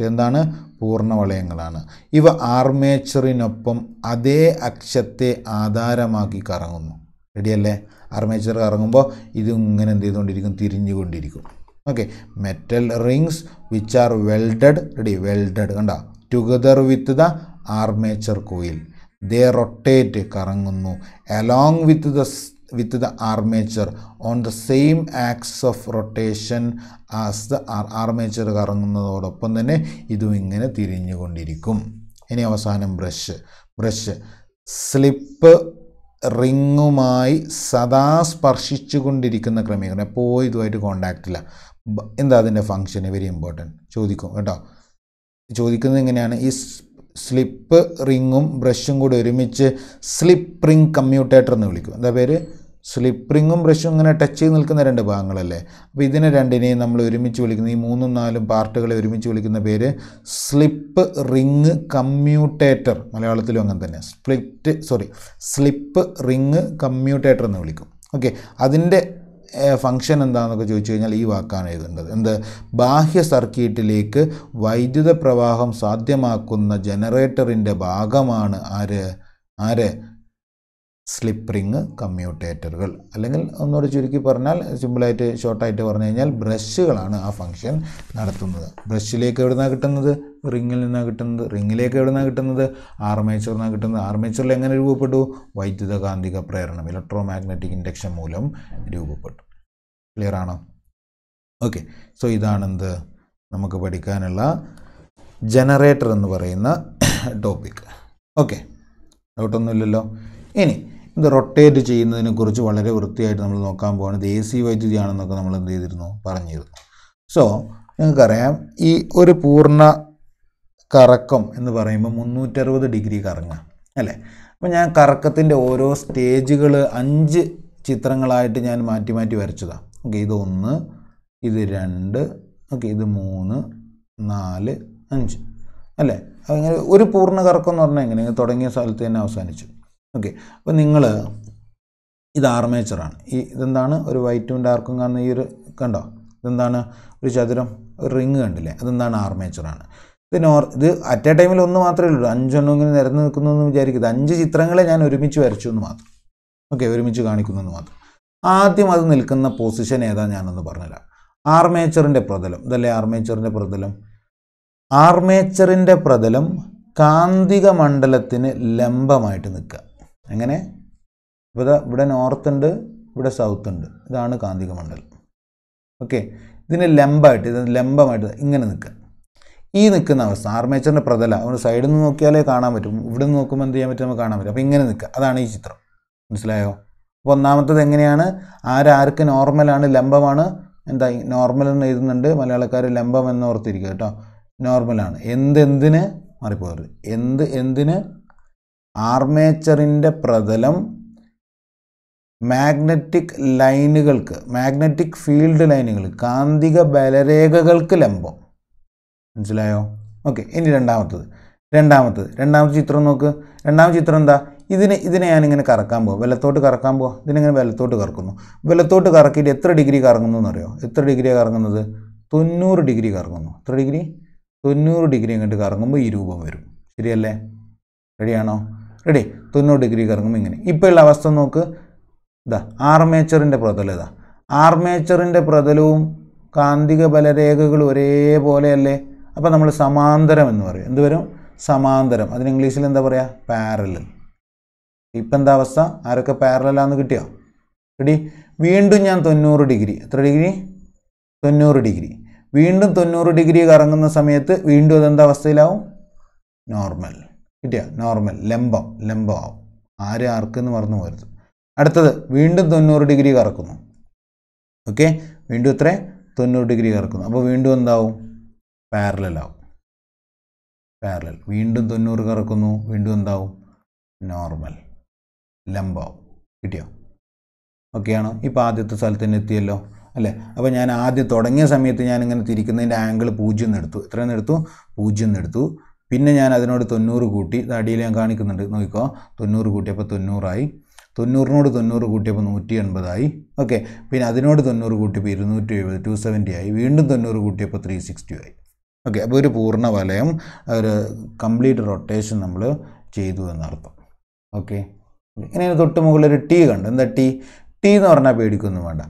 ഇതെന്താണ് പൂർണ്ണ വളയങ്ങളാണ് ഇവ ആർമേച്ചറിനൊപ്പം അതേ അക്ഷത്തെ ആധാരമാക്കി കറങ്ങുന്നു റെഡിയല്ലേ ആർമേച്ചർ കറങ്ങുമ്പോൾ ഇത് ഇങ്ങനെ എന്ത് ചെയ്തുകൊണ്ടിരിക്കും തിരിഞ്ഞുകൊണ്ടിരിക്കും okay metal rings which are welded ready welded കണ്ട together with the armature coil they rotate കറങ്ങുന്നു along with the with the armature on the same axis of rotation as the armature കറങ്ങുന്നതോടൊപ്പം തന്നെ ഇതും ഇങ്ങനെ തിരിഞ്ഞുകൊണ്ടിരിക്കും ഇനി അവസാനം ബ്രഷ് ബ്രഷ് സ്ലിപ്പ് റിങ്ങുമായി സദാ സ്പർശിച്ചു കൊണ്ടിരിക്കുന്ന ക്രമീകരണം എപ്പോൾ ഇതുമായിട്ട് കോണ്ടാക്റ്റില്ല എന്താ അതിൻ്റെ ഫങ്ഷൻ വെരി ഇമ്പോർട്ടൻറ്റ് ചോദിക്കും കേട്ടോ ചോദിക്കുന്നത് എങ്ങനെയാണ് ഈ സ്ലിപ്പ് റിങ്ങും ബ്രഷും കൂടി ഒരുമിച്ച് സ്ലിപ്പ് റിങ് കമ്മ്യൂട്ടേറ്റർ എന്ന് വിളിക്കും എന്താ പേര് സ്ലിപ്പ് ബ്രഷും ഇങ്ങനെ ടച്ച് ചെയ്ത് നിൽക്കുന്ന രണ്ട് ഭാഗങ്ങളല്ലേ അപ്പോൾ ഇതിനെ രണ്ടിനെയും നമ്മൾ ഒരുമിച്ച് വിളിക്കുന്ന ഈ മൂന്നും നാലും പാർട്ടുകളെ ഒരുമിച്ച് വിളിക്കുന്ന പേര് സ്ലിപ്പ് റിങ് കമ്മ്യൂട്ടേറ്റർ മലയാളത്തിലും അങ്ങനെ തന്നെ split sorry slip ring commutator എന്ന് വിളിക്കും ഓക്കെ അതിൻ്റെ ഫങ്ഷൻ എന്താണെന്നൊക്കെ ചോദിച്ചു കഴിഞ്ഞാൽ ഈ വാക്കാണ് എഴുതേണ്ടത് എന്ത് ബാഹ്യ സർക്യൂട്ടിലേക്ക് വൈദ്യുത പ്രവാഹം സാധ്യമാക്കുന്ന ജനറേറ്ററിൻ്റെ ഭാഗമാണ് ആര് ആര് സ്ലിപ്പ് റിങ് കമ്മ്യൂട്ടേറ്ററുകൾ അല്ലെങ്കിൽ ഒന്നുകൂടി ചുരുക്കി പറഞ്ഞാൽ സിമ്പിളായിട്ട് ഷോർട്ടായിട്ട് പറഞ്ഞു കഴിഞ്ഞാൽ ബ്രഷുകളാണ് ആ ഫംഗ്ഷൻ നടത്തുന്നത് ബ്രഷിലേക്ക് എവിടെ നിന്നാണ് കിട്ടുന്നത് റിങ്ങിൽ നിന്നാണ് കിട്ടുന്നത് റിങ്ങിലേക്ക് എവിടെ നിന്നാണ് കിട്ടുന്നത് ആർമേച്ചറിൽ നിന്നാണ് കിട്ടുന്നത് ആർമേച്ചറിൽ എങ്ങനെ രൂപപ്പെട്ടു വൈദ്യുതകാന്തിക പ്രേരണം ഇലക്ട്രോ മാഗ്നറ്റിക് ഇൻഡക്ഷൻ മൂലം രൂപപ്പെട്ടു ക്ലിയർ ആണോ ഓക്കെ സോ ഇതാണെന്ത് നമുക്ക് പഠിക്കാനുള്ള ജനറേറ്റർ എന്ന് പറയുന്ന ടോപ്പിക് ഓക്കെ ഡൗട്ടൊന്നുമില്ലല്ലോ ഇനി ഇത് റൊട്ടേറ്റ് ചെയ്യുന്നതിനെ കുറിച്ച് വളരെ വൃത്തിയായിട്ട് നമ്മൾ നോക്കാൻ പോകുന്നത് എ സി വൈദ്യുതിയാണെന്നൊക്കെ നമ്മൾ എന്ത് ചെയ്തിരുന്നു പറഞ്ഞിരുന്നു സോ നിങ്ങൾക്കറിയാം ഈ ഒരു പൂർണ്ണ കറക്കം എന്ന് പറയുമ്പോൾ മുന്നൂറ്ററുപത് ഡിഗ്രി കറങ്ങാം അല്ലേ അപ്പം ഞാൻ കറക്കത്തിൻ്റെ ഓരോ സ്റ്റേജുകൾ അഞ്ച് ചിത്രങ്ങളായിട്ട് ഞാൻ മാറ്റി മാറ്റി വരച്ചതാണ് ഓക്കെ ഇത് ഒന്ന് ഇത് രണ്ട് ഓക്കെ ഇത് മൂന്ന് നാല് അഞ്ച് അല്ലേ അങ്ങനെ ഒരു പൂർണ്ണ കറക്കം എന്ന് പറഞ്ഞാൽ എങ്ങനെ തുടങ്ങിയ സ്ഥലത്ത് തന്നെ അവസാനിച്ചു ഓക്കെ അപ്പോൾ നിങ്ങൾ ഇത് ആർമേച്ചറാണ് ഈ ഇതെന്താണ് ഒരു വൈറ്റും ഡാർക്കും കാണുന്ന ഈ ഒരു കണ്ടോ ഇതെന്താണ് ഒരു ചതുരം ഒരു റിങ് കണ്ടില്ലേ അതെന്താണ് ആർമേച്ചറാണ് ഇത് നോർ ഇത് അറ്റ് എ ടൈമിൽ ഒന്ന് മാത്രമേ ഉള്ളൂ അഞ്ചെണ്ണം ഇങ്ങനെ നിരന്ന് നിൽക്കുന്നു എന്ന് വിചാരിക്കുന്നത് അഞ്ച് ചിത്രങ്ങളെ ഞാൻ ഒരുമിച്ച് വരച്ചു എന്ന് മാത്രം ഓക്കെ ഒരുമിച്ച് കാണിക്കുന്നു എന്ന് മാത്രം ആദ്യം അത് നിൽക്കുന്ന പൊസിഷൻ ഏതാ ഞാനൊന്ന് പറഞ്ഞുതരാം ആർമേച്ചറിൻ്റെ പ്രതലം ഇതല്ലേ ആർമേച്ചറിൻ്റെ പ്രതലം ആർമേച്ചറിൻ്റെ പ്രതലം കാന്തിക മണ്ഡലത്തിന് ലംബമായിട്ട് നിൽക്കുക അങ്ങനെ ഇവിടെ ഇവിടെ നോർത്ത് ഉണ്ട് ഇവിടെ സൗത്ത് ഉണ്ട് ഇതാണ് കാന്തിക മണ്ഡലം ഓക്കെ ഇതിന് ലംബമായിട്ട് ഇത് ലംബമായിട്ട് ഇങ്ങനെ നിൽക്കുക ഈ നിൽക്കുന്ന അവസ്ഥ ആർമേച്ചറിൻ്റെ പ്രതല അതുകൊണ്ട് സൈഡിൽ നിന്ന് നോക്കിയാലേ കാണാൻ പറ്റും ഇവിടെ നിന്ന് നോക്കുമ്പോൾ എന്ത് ചെയ്യാൻ പറ്റും നമുക്ക് കാണാൻ പറ്റും അപ്പോൾ ഇങ്ങനെ നിൽക്കുക അതാണ് ഈ ചിത്രം മനസ്സിലായോ അപ്പോൾ ഒന്നാമത്തത് എങ്ങനെയാണ് ആരാർക്ക് നോർമലാണ് ലംബമാണ് എന്താ നോർമൽ എന്ന് എഴുതുന്നുണ്ട് മലയാളക്കാർ ലംബം എന്ന് ഓർത്തിരിക്കുക കേട്ടോ നോർമലാണ് എന്തെന്തിന് മാറിപ്പോകരുത് എന്ത് എന്തിന് ആർമേച്ചറിൻ്റെ പ്രതലം മാഗ്നറ്റിക് ലൈനുകൾക്ക് മാഗ്നറ്റിക് ഫീൽഡ് ലൈനുകൾ കാന്തിക ബലരേഖകൾക്ക് ലംബം മനസ്സിലായോ ഓക്കെ ഇനി രണ്ടാമത്തത് രണ്ടാമത്തത് രണ്ടാമത്തെ ചിത്രം നോക്ക് രണ്ടാമത്തെ ചിത്രം എന്താ ഇതിനെ ഇതിനെ ഞാനിങ്ങനെ കറക്കാൻ പോവാം വലത്തോട്ട് കറക്കാൻ പോകാം ഇതിനിങ്ങനെ വലത്തോട്ട് കറക്കുന്നു വലത്തോട്ട് കറക്കിയിട്ട് എത്ര ഡിഗ്രി കറങ്ങുന്നു എന്നറിയോ എത്ര ഡിഗ്രിയാണ് കറങ്ങുന്നത് തൊണ്ണൂറ് ഡിഗ്രി കറങ്ങുന്നു എത്ര ഡിഗ്രി തൊണ്ണൂറ് ഡിഗ്രി അങ്ങോട്ട് കറങ്ങുമ്പോൾ ഈ രൂപം വരും ശരിയല്ലേ റെഡിയാണോ റെഡി തൊണ്ണൂറ് ഡിഗ്രി കറങ്ങും ഇങ്ങനെ ഇപ്പോഴുള്ള അവസ്ഥ നോക്ക് ഇതാ ആർമേച്ചറിൻ്റെ പ്രതലം ഇതാ ആർമേച്ചറിൻ്റെ പ്രതലവും കാന്തിക ബലരേഖകൾ ഒരേപോലെയല്ലേ അപ്പോൾ നമ്മൾ സമാന്തരം എന്ന് പറയും എന്ത് വരും സമാന്തരം അതിന് ഇംഗ്ലീഷിൽ എന്താ പറയുക പാരലൽ ഇപ്പം എന്താ അവസ്ഥ ആരൊക്കെ പാരലാന്ന് കിട്ടിയോ റെഡി വീണ്ടും ഞാൻ തൊണ്ണൂറ് ഡിഗ്രി എത്ര ഡിഗ്രി തൊണ്ണൂറ് ഡിഗ്രി വീണ്ടും തൊണ്ണൂറ് ഡിഗ്രി കറങ്ങുന്ന സമയത്ത് വീണ്ടും അതെന്താ അവസ്ഥയിലാവും നോർമൽ കിട്ടിയ നോർമൽ ലംബം ലംബമാവും ആര് ആർക്കെന്ന് മറന്നു പോരുത് അടുത്തത് വീണ്ടും തൊണ്ണൂറ് ഡിഗ്രി കറക്കുന്നു ഓക്കെ വീണ്ടും ഇത്രേ തൊണ്ണൂറ് ഡിഗ്രി കറക്കുന്നു അപ്പോൾ വീണ്ടും എന്താവും പാരലാവും പാരലൽ വീണ്ടും തൊണ്ണൂറ് കറക്കുന്നു വീണ്ടും എന്താവും നോർമൽ ലംബാവും കിട്ടിയോ ആണോ ഇപ്പോൾ ആദ്യത്തെ സ്ഥലത്ത് തന്നെ എത്തിയല്ലോ അല്ലേ അപ്പോൾ ഞാൻ ആദ്യം തുടങ്ങിയ സമയത്ത് ഞാനിങ്ങനെ തിരിക്കുന്നതിൻ്റെ ആംഗിൾ പൂജ്യം എടുത്തു എത്രയെന്ന് എടുത്തു പൂജ്യം എടുത്തു പിന്നെ ഞാൻ അതിനോട് തൊണ്ണൂറ് കൂട്ടി അടിയിൽ ഞാൻ കാണിക്കുന്നുണ്ട് നോക്കിക്കോ തൊണ്ണൂറ് കൂട്ടിയപ്പോൾ തൊണ്ണൂറായി തൊണ്ണൂറിനോട് തൊണ്ണൂറ് കൂട്ടിയപ്പോൾ നൂറ്റി എൺപതായി ഓക്കെ പിന്നെ അതിനോട് തൊണ്ണൂറ് കൂട്ടിയപ്പോൾ ഇരുന്നൂറ്റി എഴുപത് ടു സെവൻറ്റി ആയി വീണ്ടും തൊണ്ണൂറ് കൂട്ടിയപ്പോൾ ത്രീ സിക്സ്റ്റി ആയി ഓക്കെ അപ്പോൾ ഒരു പൂർണ്ണ വലയം ഒരു കംപ്ലീറ്റ് റൊട്ടേഷൻ നമ്മൾ ചെയ്തു എന്നർത്ഥം ഓക്കെ ഇങ്ങനെ തൊട്ട് മുകളിൽ ഒരു ടീ കണ്ട് എന്താ ടീ ടീ എന്ന് പറഞ്ഞാൽ പേടിക്കൊന്നും വേണ്ട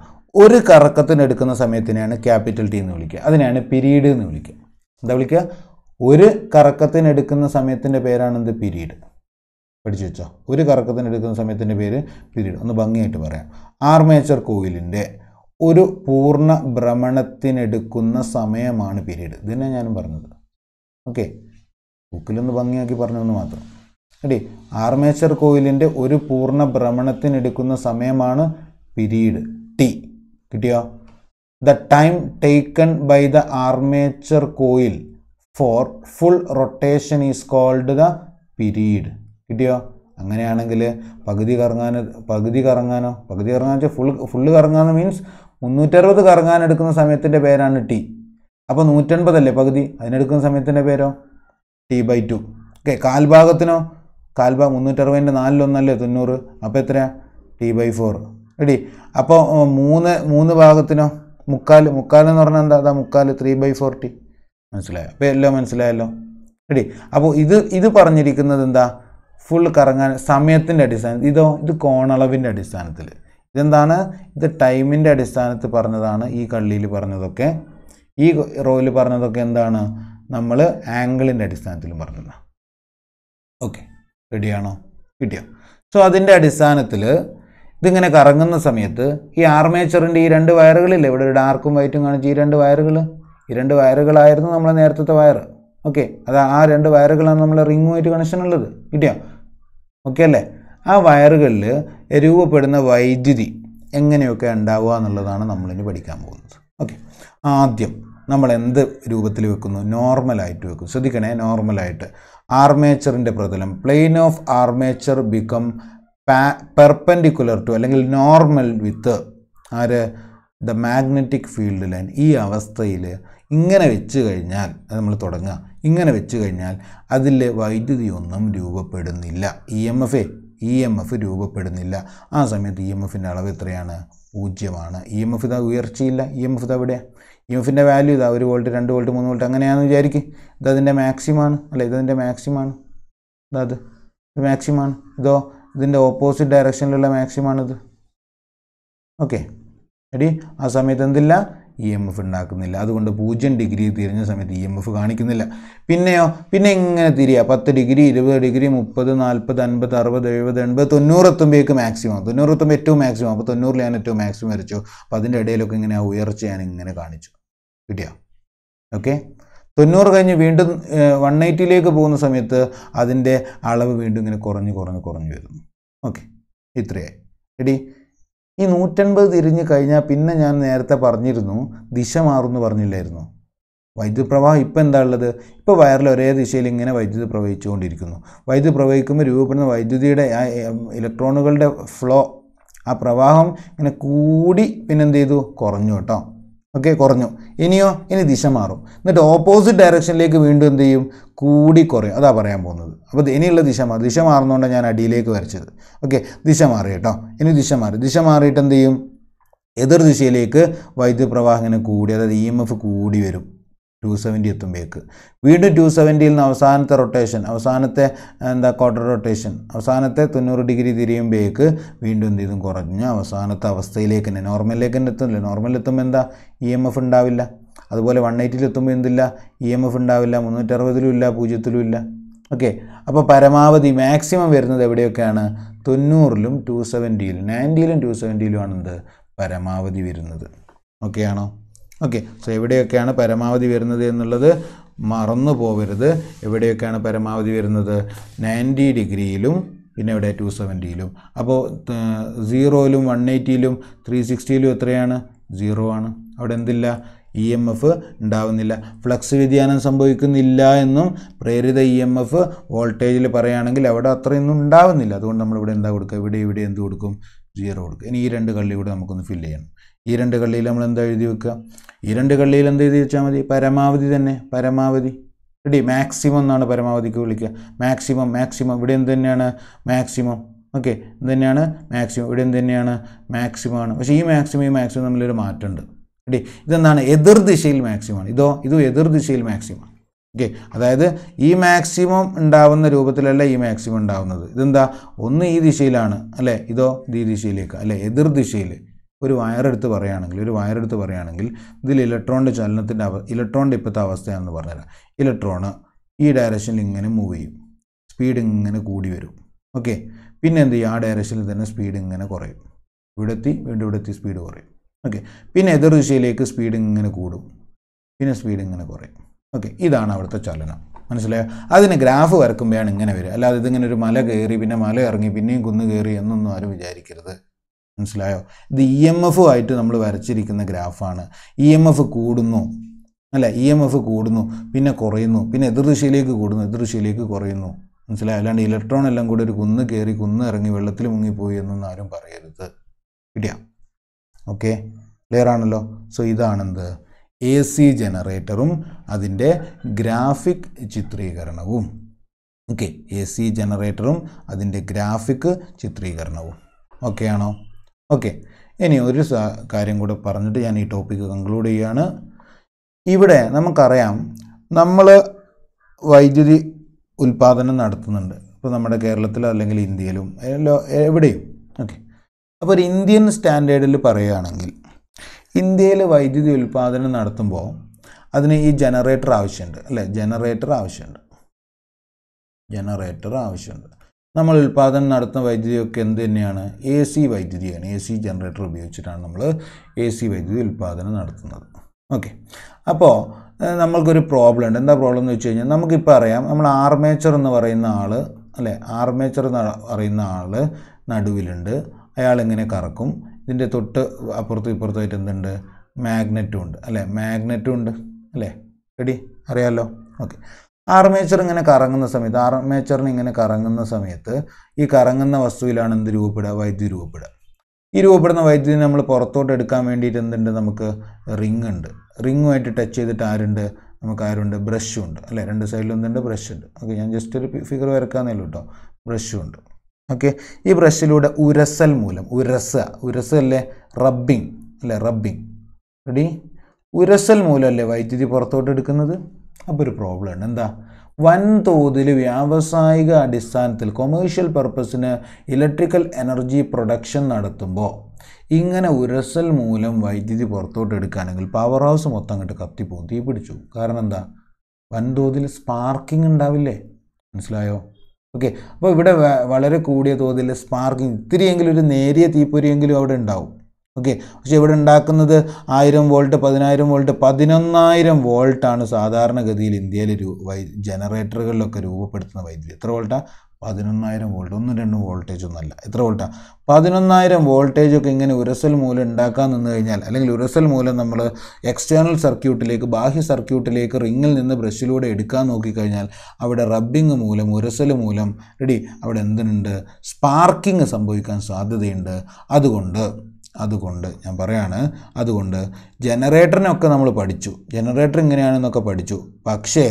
ഒരു കറക്കത്തിന് എടുക്കുന്ന സമയത്തിനെയാണ് ക്യാപിറ്റൽ ടീ എന്ന് വിളിക്കുക അതിനെയാണ് പിരീഡ് എന്ന് വിളിക്കുക എന്താ വിളിക്കുക ഒരു കറക്കത്തിന് എടുക്കുന്ന സമയത്തിൻ്റെ പേരാണ് എന്ത് പീരീഡ് പഠിച്ചു വെച്ചോ ഒരു കറക്കത്തിന് എടുക്കുന്ന സമയത്തിൻ്റെ പേര് പീരീഡ് ഒന്ന് ഭംഗിയായിട്ട് പറയാം ആർമേച്ചർ കോയിലിൻ്റെ ഒരു പൂർണ്ണ ഭ്രമണത്തിനെടുക്കുന്ന സമയമാണ് പീരീഡ് ഇതിനെ ഞാനും പറഞ്ഞത് ഓക്കെ ബുക്കിലൊന്ന് ഭംഗിയാക്കി എന്ന് മാത്രം അടി ആർമേച്ചർ കോയിലിൻ്റെ ഒരു പൂർണ്ണ ഭ്രമണത്തിനെടുക്കുന്ന സമയമാണ് പിരീഡ് ടി കിട്ടിയോ the time taken by the armature coil for full rotation is called the period കിട്ടിയോ അങ്ങനെയാണെങ്കിൽ പകുതി കറങ്ങാൻ പകുതി കറങ്ങാനോ പകുതി കറങ്ങാൻ വെച്ചാൽ ഫുൾ ഫുള്ള് കറങ്ങാനോ മീൻസ് മുന്നൂറ്ററുപത് കറങ്ങാൻ എടുക്കുന്ന സമയത്തിൻ്റെ പേരാണ് ടി അപ്പോൾ നൂറ്റൻപതല്ലേ പകുതി അതിനെടുക്കുന്ന സമയത്തിൻ്റെ പേരോ ടി ബൈ ടു ഓക്കെ കാൽഭാഗത്തിനോ കാൽഭാഗം മുന്നൂറ്ററുപതിൻ്റെ നാലിലൊന്നല്ലേ തൊണ്ണൂറ് അപ്പോൾ എത്രയാ ടി ബൈ ഫോർ എടി അപ്പോൾ മൂന്ന് മൂന്ന് ഭാഗത്തിനോ മുക്കാൽ മുക്കാൽ എന്ന് പറഞ്ഞാൽ എന്താ അതാ മുക്കാൽ ത്രീ ബൈ ഫോർ ടി മനസ്സിലായോ അപ്പോൾ എല്ലോ മനസ്സിലായല്ലോ റെഡി അപ്പോൾ ഇത് ഇത് പറഞ്ഞിരിക്കുന്നത് എന്താ ഫുൾ കറങ്ങാൻ സമയത്തിൻ്റെ അടിസ്ഥാനത്തിൽ ഇതോ ഇത് കോണളവിൻ്റെ അടിസ്ഥാനത്തിൽ ഇതെന്താണ് ഇത് ടൈമിൻ്റെ അടിസ്ഥാനത്തിൽ പറഞ്ഞതാണ് ഈ കള്ളിയിൽ പറഞ്ഞതൊക്കെ ഈ റോയിൽ പറഞ്ഞതൊക്കെ എന്താണ് നമ്മൾ ആംഗിളിൻ്റെ അടിസ്ഥാനത്തിൽ പറഞ്ഞതാണ് ഓക്കെ റെഡിയാണോ കിട്ടിയോ സോ അതിൻ്റെ അടിസ്ഥാനത്തിൽ ഇതിങ്ങനെ കറങ്ങുന്ന സമയത്ത് ഈ ആർമേച്ചറിൻ്റെ ഈ രണ്ട് വയറുകളില്ലേ ഇവിടെ ഡാർക്കും വൈറ്റും കാണിച്ച് ഈ രണ്ട് വയറുകൾ ഈ രണ്ട് വയറുകളായിരുന്നു നമ്മളെ നേരത്തെ വയർ ഓക്കെ അത് ആ രണ്ട് വയറുകളാണ് നമ്മളെ റിങ്ങുമായിട്ട് കണക്ഷൻ ഉള്ളത് കിട്ടിയോ ഓക്കെ അല്ലേ ആ വയറുകളിൽ രൂപപ്പെടുന്ന വൈദ്യുതി എങ്ങനെയൊക്കെ ഉണ്ടാവുക എന്നുള്ളതാണ് നമ്മളിനി പഠിക്കാൻ പോകുന്നത് ഓക്കെ ആദ്യം നമ്മൾ എന്ത് രൂപത്തിൽ വെക്കുന്നു നോർമലായിട്ട് വെക്കും ശ്രദ്ധിക്കണേ നോർമലായിട്ട് ആർമേച്ചറിൻ്റെ പ്രതലം plane of armature become perpendicular to അല്ലെങ്കിൽ നോർമൽ വിത്ത് ആര് ദ മാഗ്നറ്റിക് ഫീൽഡ് ലൈൻ ഈ അവസ്ഥയിൽ ഇങ്ങനെ വെച്ച് കഴിഞ്ഞാൽ അത് നമ്മൾ തുടങ്ങുക ഇങ്ങനെ വെച്ച് കഴിഞ്ഞാൽ അതിൽ വൈദ്യുതിയൊന്നും രൂപപ്പെടുന്നില്ല E M F E M F രൂപപ്പെടുന്നില്ല ആ സമയത്ത് ഇ e എം എഫിൻ്റെ അളവ് എത്രയാണ് പൂജ്യമാണ് ഇ എം എഫ് ഇതാ ഉയർച്ചയില്ല ഇ എം എഫ് ഇതാ എവിടെയാണ് ഇ e എം എഫിൻ്റെ വാല്യൂ ഇതാ ഒരു വോൾട്ട് രണ്ട് വോൾട്ട് മൂന്ന് വോൾട്ട് അങ്ങനെയാണെന്ന് വിചാരിക്കും ഇതതിൻ്റെ മാക്സിമാണ് അല്ല ഇതതിൻ്റെ മാക്സിമാണ് ഇതത് മാക്സിമാണ് ഇതോ ഇതിൻ്റെ ഓപ്പോസിറ്റ് ഡയറക്ഷനിലുള്ള മാക്സിമാണിത് ഓക്കെ എടി ആ സമയത്ത് എന്തില്ല ഇ എം എഫ് ഉണ്ടാക്കുന്നില്ല അതുകൊണ്ട് പൂജ്യം ഡിഗ്രി തിരിഞ്ഞ സമയത്ത് ഇ എം എഫ് കാണിക്കുന്നില്ല പിന്നെയോ പിന്നെ എങ്ങനെ തിരിയുക പത്ത് ഡിഗ്രി ഇരുപത് ഡിഗ്രി മുപ്പത് നാൽപ്പത് അൻപത് അറുപത് എഴുപത് എൺപത് എത്തുമ്പോഴേക്ക് മാക്സിമം എത്തുമ്പോൾ ഏറ്റവും മാക്സിമം അപ്പോൾ തൊണ്ണൂറിൽ ഞാൻ ഏറ്റവും മാക്സിമം വരച്ചു അപ്പോൾ അതിൻ്റെ ഇടയിലൊക്കെ ഇങ്ങനെ ആ ഉയർച്ച ഞാൻ ഇങ്ങനെ കാണിച്ചു കിട്ടിയോ ഓക്കെ തൊണ്ണൂറ് കഴിഞ്ഞ് വീണ്ടും വൺ എയ്റ്റിയിലേക്ക് പോകുന്ന സമയത്ത് അതിൻ്റെ അളവ് വീണ്ടും ഇങ്ങനെ കുറഞ്ഞ് കുറഞ്ഞ് കുറഞ്ഞ് വരുന്നു ഓക്കെ ഇത്രയായി എടി ഈ നൂറ്റൻപത് തിരിഞ്ഞ് കഴിഞ്ഞാൽ പിന്നെ ഞാൻ നേരത്തെ പറഞ്ഞിരുന്നു ദിശ മാറുമെന്ന് പറഞ്ഞില്ലായിരുന്നു വൈദ്യുത പ്രവാഹം ഇപ്പോൾ എന്താ ഉള്ളത് ഇപ്പോൾ വയറിൽ ഒരേ ദിശയിൽ ഇങ്ങനെ വൈദ്യുതി പ്രവഹിച്ചുകൊണ്ടിരിക്കുന്നു വൈദ്യുതി പ്രവഹിക്കുമ്പോൾ രൂപപ്പെടുന്ന വൈദ്യുതിയുടെ ആ ഇലക്ട്രോണുകളുടെ ഫ്ലോ ആ പ്രവാഹം ഇങ്ങനെ കൂടി പിന്നെന്ത് ചെയ്തു കുറഞ്ഞു കേട്ടോ ഓക്കെ കുറഞ്ഞു ഇനിയോ ഇനി ദിശ മാറും എന്നിട്ട് ഓപ്പോസിറ്റ് ഡയറക്ഷനിലേക്ക് വീണ്ടും എന്ത് ചെയ്യും കൂടി കുറയും അതാ പറയാൻ പോകുന്നത് അപ്പോൾ ഇനിയുള്ള ദിശ മാറും ദിശ മാറുന്നതുകൊണ്ടാണ് ഞാൻ അടിയിലേക്ക് വരച്ചത് ഓക്കെ ദിശ മാറി കേട്ടോ ഇനി ദിശ മാറി ദിശ മാറിയിട്ട് എന്ത് ചെയ്യും എതിർ ദിശയിലേക്ക് വൈദ്യുത പ്രവാഹം ഇങ്ങനെ കൂടി അതായത് ഇ എം എഫ് കൂടി വരും ടു സെവൻറ്റി എത്തുമ്പോഴേക്ക് വീണ്ടും ടു സെവൻറ്റിയിൽ നിന്ന് അവസാനത്തെ റൊട്ടേഷൻ അവസാനത്തെ എന്താ ക്വാർട്ടർ റൊട്ടേഷൻ അവസാനത്തെ തൊണ്ണൂറ് ഡിഗ്രി തിരിയുമ്പോഴേക്ക് വീണ്ടും എന്ത് ചെയ്തും കുറഞ്ഞ് അവസാനത്തെ അവസ്ഥയിലേക്ക് തന്നെ നോർമലിലേക്ക് തന്നെ എത്തുന്നില്ല നോർമലെത്തുമ്പോൾ എന്താ ഇ എം എഫ് ഉണ്ടാവില്ല അതുപോലെ വൺ എയ്റ്റിൽ എത്തുമ്പോൾ എന്തില്ല ഇ എം എഫ് ഉണ്ടാവില്ല മുന്നൂറ്ററുപതിലും ഇല്ല പൂജ്യത്തിലും ഇല്ല ഓക്കെ അപ്പോൾ പരമാവധി മാക്സിമം വരുന്നത് എവിടെയൊക്കെയാണ് തൊണ്ണൂറിലും ടു സെവൻറ്റിയിലും നയൻറ്റിയിലും ടു സെവൻറ്റിയിലും എന്ത് പരമാവധി വരുന്നത് ഓക്കെ ആണോ ഓക്കെ സോ എവിടെയൊക്കെയാണ് പരമാവധി വരുന്നത് എന്നുള്ളത് മറന്നു പോവരുത് എവിടെയൊക്കെയാണ് പരമാവധി വരുന്നത് നയൻറ്റി ഡിഗ്രിയിലും പിന്നെ ഇവിടെ ടു സെവൻറ്റിയിലും അപ്പോൾ സീറോയിലും വൺ എയ്റ്റിയിലും ത്രീ സിക്സ്റ്റിയിലും എത്രയാണ് സീറോ ആണ് അവിടെ എന്തില്ല ഇ എം എഫ് ഉണ്ടാവുന്നില്ല ഫ്ലക്സ് വ്യതിയാനം സംഭവിക്കുന്നില്ല എന്നും പ്രേരിത ഇ എം എഫ് വോൾട്ടേജിൽ പറയുകയാണെങ്കിൽ അവിടെ അത്രയൊന്നും ഉണ്ടാവുന്നില്ല അതുകൊണ്ട് നമ്മളിവിടെ എന്താ കൊടുക്കുക ഇവിടെ ഇവിടെ എന്ത് കൊടുക്കും സീറോ കൊടുക്കും ഇനി ഈ രണ്ട് കള്ളി കൂടെ നമുക്കൊന്ന് ഫില്ല് ചെയ്യണം ഈ രണ്ട് കള്ളിയിൽ നമ്മൾ എന്താ എഴുതി വെക്കുക ഈ രണ്ട് കള്ളിയിൽ എന്ത് എഴുതി വെച്ചാൽ മതി പരമാവധി തന്നെ പരമാവധി റെഡി മാക്സിമം എന്നാണ് പരമാവധിക്ക് വിളിക്കുക മാക്സിമം മാക്സിമം ഇവിടെ എന്ത് തന്നെയാണ് മാക്സിമം ഓക്കെ എന്ത് തന്നെയാണ് മാക്സിമം ഇവിടെ എന്ത് തന്നെയാണ് മാക്സിമം ആണ് പക്ഷേ ഈ മാക്സിമം ഈ മാക്സിമം തമ്മിലൊരു മാറ്റമുണ്ട് റെഡി ഇതെന്താണ് എതിർ ദിശയിൽ ആണ് ഇതോ ഇതും എതിർ ദിശയിൽ മാക്സിമം ഓക്കെ അതായത് ഈ മാക്സിമം ഉണ്ടാവുന്ന രൂപത്തിലല്ല ഈ മാക്സിമം ഉണ്ടാവുന്നത് ഇതെന്താ ഒന്ന് ഈ ദിശയിലാണ് അല്ലേ ഇതോ ഈ ദിശയിലേക്ക് അല്ലേ എതിർ ദിശയിൽ ഒരു വയറെടുത്ത് പറയുകയാണെങ്കിൽ ഒരു വയറെടുത്ത് പറയുകയാണെങ്കിൽ ഇതിൽ ഇലക്ട്രോണിൻ്റെ ചലനത്തിൻ്റെ അവ ഇലക്ട്രോണിൻ്റെ ഇപ്പോഴത്തെ അവസ്ഥയാണെന്ന് പറഞ്ഞുതരാം ഇലക്ട്രോണ് ഈ ഡയറക്ഷനിൽ ഇങ്ങനെ മൂവ് ചെയ്യും സ്പീഡ് ഇങ്ങനെ കൂടി വരും ഓക്കെ പിന്നെ എന്ത് ചെയ്യും ആ ഡയറക്ഷനിൽ തന്നെ സ്പീഡ് ഇങ്ങനെ കുറയും ഇവിടെ എത്തി വീണ്ടും ഇവിടെ എത്തി സ്പീഡ് കുറയും ഓക്കെ പിന്നെ എതിർ ദിശയിലേക്ക് സ്പീഡ് ഇങ്ങനെ കൂടും പിന്നെ സ്പീഡ് ഇങ്ങനെ കുറയും ഓക്കെ ഇതാണ് അവിടുത്തെ ചലനം മനസ്സിലായോ അതിന് ഗ്രാഫ് വരക്കുമ്പോഴാണ് ഇങ്ങനെ വരിക അല്ലാതെ ഇതിങ്ങനെ ഒരു മല കയറി പിന്നെ മല ഇറങ്ങി പിന്നെയും കുന്ന് കയറി എന്നൊന്നും ആരും വിചാരിക്കരുത് മനസ്സിലായോ ഇത് ഇ e എം ആയിട്ട് നമ്മൾ വരച്ചിരിക്കുന്ന ഗ്രാഫാണ് ഇ എം എഫ് കൂടുന്നു അല്ല ഇ e എം എഫ് കൂടുന്നു പിന്നെ കുറയുന്നു പിന്നെ എതിർദിശയിലേക്ക് കൂടുന്നു എതിർദിശയിലേക്ക് കുറയുന്നു മനസ്സിലായോ അല്ലാണ്ട് ഇലക്ട്രോൺ എല്ലാം കൂടി ഒരു കുന്ന് കയറി കുന്ന് ഇറങ്ങി വെള്ളത്തിൽ മുങ്ങിപ്പോയി എന്നൊന്നും ആരും പറയരുത് കിട്ടിയാ ഓക്കെ ക്ലിയർ ആണല്ലോ സോ ഇതാണെന്ത് എ സി ജനറേറ്ററും അതിൻ്റെ ഗ്രാഫിക് ചിത്രീകരണവും ഓക്കെ എ സി ജനറേറ്ററും അതിൻ്റെ ഗ്രാഫിക് ചിത്രീകരണവും ഓക്കെ ആണോ ഓക്കെ ഇനി ഒരു കാര്യം കൂടെ പറഞ്ഞിട്ട് ഞാൻ ഈ ടോപ്പിക്ക് കൺക്ലൂഡ് ചെയ്യുകയാണ് ഇവിടെ നമുക്കറിയാം നമ്മൾ വൈദ്യുതി ഉൽപ്പാദനം നടത്തുന്നുണ്ട് ഇപ്പോൾ നമ്മുടെ കേരളത്തിൽ അല്ലെങ്കിൽ ഇന്ത്യയിലും എവിടെയും ഓക്കെ അപ്പോൾ ഒരു ഇന്ത്യൻ സ്റ്റാൻഡേർഡിൽ പറയുകയാണെങ്കിൽ ഇന്ത്യയിൽ വൈദ്യുതി ഉൽപ്പാദനം നടത്തുമ്പോൾ അതിന് ഈ ജനറേറ്റർ ആവശ്യമുണ്ട് അല്ലേ ജനറേറ്റർ ആവശ്യമുണ്ട് ജനറേറ്റർ ആവശ്യമുണ്ട് നമ്മൾ ഉൽപ്പാദനം നടത്തുന്ന വൈദ്യുതിയൊക്കെ എന്ത് തന്നെയാണ് എ സി വൈദ്യുതിയാണ് എ സി ജനറേറ്റർ ഉപയോഗിച്ചിട്ടാണ് നമ്മൾ എ സി വൈദ്യുതി ഉൽപ്പാദനം നടത്തുന്നത് ഓക്കെ അപ്പോൾ നമ്മൾക്കൊരു പ്രോബ്ലം ഉണ്ട് എന്താ പ്രോബ്ലം എന്ന് വെച്ച് കഴിഞ്ഞാൽ നമുക്കിപ്പോൾ അറിയാം നമ്മൾ ആർമേച്ചർ എന്ന് പറയുന്ന ആൾ അല്ലേ ആർമേച്ചർ എന്ന് പറയുന്ന ആൾ നടുവിലുണ്ട് അയാൾ ഇങ്ങനെ കറക്കും ഇതിൻ്റെ തൊട്ട് അപ്പുറത്ത് ഇപ്പുറത്തായിട്ട് എന്തുണ്ട് മാഗ്നറ്റും ഉണ്ട് അല്ലേ മാഗ്നറ്റും ഉണ്ട് അല്ലേ റെഡി അറിയാമല്ലോ ഓക്കെ ആർമേച്ചർ ഇങ്ങനെ കറങ്ങുന്ന സമയത്ത് ആർമേച്ചറിന് ഇങ്ങനെ കറങ്ങുന്ന സമയത്ത് ഈ കറങ്ങുന്ന വസ്തുവിലാണ് എന്ത് രൂപപ്പെടുക വൈദ്യുതി രൂപപ്പെടുക ഈ രൂപപ്പെടുന്ന വൈദ്യുതി നമ്മൾ പുറത്തോട്ട് എടുക്കാൻ വേണ്ടിയിട്ട് എന്തുണ്ട് നമുക്ക് റിങ് ഉണ്ട് റിങ്ങുമായിട്ട് ടച്ച് ചെയ്തിട്ട് ആരുണ്ട് നമുക്ക് ആരുണ്ട് ബ്രഷും ഉണ്ട് അല്ലേ രണ്ട് സൈഡിലും എന്തുണ്ട് ബ്രഷ് ഉണ്ട് ഓക്കെ ഞാൻ ജസ്റ്റ് ഒരു ഫിഗർ വരക്കാന്നേ കേട്ടോ ബ്രഷും ഉണ്ട് ഓക്കെ ഈ ബ്രഷിലൂടെ ഉരസൽ മൂലം ഉരസ ഉരസ അല്ലേ റബ്ബിങ് അല്ലേ റബ്ബിങ് റെഡി ഉരസൽ മൂലമല്ലേ വൈദ്യുതി പുറത്തോട്ട് എടുക്കുന്നത് അപ്പോൾ ഒരു പ്രോബ്ലം ഉണ്ട് എന്താ വൻതോതിൽ വ്യാവസായിക അടിസ്ഥാനത്തിൽ കൊമേഴ്ഷ്യൽ പർപ്പസിന് ഇലക്ട്രിക്കൽ എനർജി പ്രൊഡക്ഷൻ നടത്തുമ്പോൾ ഇങ്ങനെ ഉരസൽ മൂലം വൈദ്യുതി പുറത്തോട്ട് എടുക്കുകയാണെങ്കിൽ പവർ ഹൗസ് മൊത്തം അങ്ങോട്ട് കത്തിപ്പോകും തീ പിടിച്ചു കാരണം എന്താ വൻതോതിൽ സ്പാർക്കിംഗ് ഉണ്ടാവില്ലേ മനസ്സിലായോ ഓക്കെ അപ്പോൾ ഇവിടെ വളരെ കൂടിയ തോതിൽ സ്പാർക്കിംഗ് ഇത്തിരിയെങ്കിലും ഒരു നേരിയ തീപ്പൊരിയെങ്കിലും അവിടെ ഉണ്ടാവും ഓക്കെ പക്ഷെ ഇവിടെ ഉണ്ടാക്കുന്നത് ആയിരം വോൾട്ട് പതിനായിരം വോൾട്ട് പതിനൊന്നായിരം വോൾട്ടാണ് സാധാരണഗതിയിൽ ഇന്ത്യയിൽ രൂ വൈ ജനറേറ്ററുകളിലൊക്കെ രൂപപ്പെടുത്തുന്ന വൈദ്യുതി എത്ര വോൾട്ടാണ് പതിനൊന്നായിരം വോൾട്ട് ഒന്നും രണ്ടും വോൾട്ടേജ് ഒന്നല്ല എത്ര വോൾട്ടാണ് പതിനൊന്നായിരം വോൾട്ടേജ് ഒക്കെ ഇങ്ങനെ ഉരസൽ മൂലം ഉണ്ടാക്കാൻ നിന്ന് കഴിഞ്ഞാൽ അല്ലെങ്കിൽ ഉരസൽ മൂലം നമ്മൾ എക്സ്റ്റേണൽ സർക്യൂട്ടിലേക്ക് ബാഹ്യ സർക്യൂട്ടിലേക്ക് റിങ്ങിൽ നിന്ന് ബ്രഷിലൂടെ എടുക്കാൻ നോക്കിക്കഴിഞ്ഞാൽ അവിടെ റബ്ബിങ് മൂലം ഉരസൽ മൂലം റെഡി അവിടെ എന്തിനുണ്ട് സ്പാർക്കിംഗ് സംഭവിക്കാൻ സാധ്യതയുണ്ട് അതുകൊണ്ട് അതുകൊണ്ട് ഞാൻ പറയാണ് അതുകൊണ്ട് ജനറേറ്ററിനൊക്കെ നമ്മൾ പഠിച്ചു ജനറേറ്റർ എങ്ങനെയാണെന്നൊക്കെ പഠിച്ചു പക്ഷേ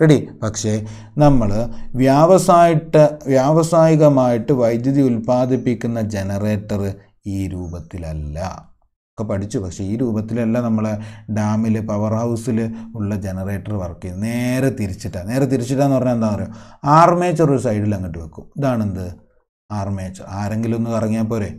റെഡി പക്ഷേ നമ്മൾ വ്യാവസായിട്ട് വ്യാവസായികമായിട്ട് വൈദ്യുതി ഉൽപ്പാദിപ്പിക്കുന്ന ജനറേറ്റർ ഈ രൂപത്തിലല്ല ഒക്കെ പഠിച്ചു പക്ഷേ ഈ രൂപത്തിലല്ല നമ്മൾ ഡാമിൽ പവർ ഹൗസിൽ ഉള്ള ജനറേറ്റർ വർക്ക് ചെയ്യുന്നത് നേരെ തിരിച്ചിട്ട നേരെ തിരിച്ചിട്ടാന്ന് പറഞ്ഞാൽ എന്താ പറയുക ആർമേച്ചർ ഒരു സൈഡിൽ അങ്ങോട്ട് വെക്കും ഇതാണെന്ത് ആർമേച്ചർ ആരെങ്കിലും ഒന്ന് കറങ്ങിയാൽ പോരെ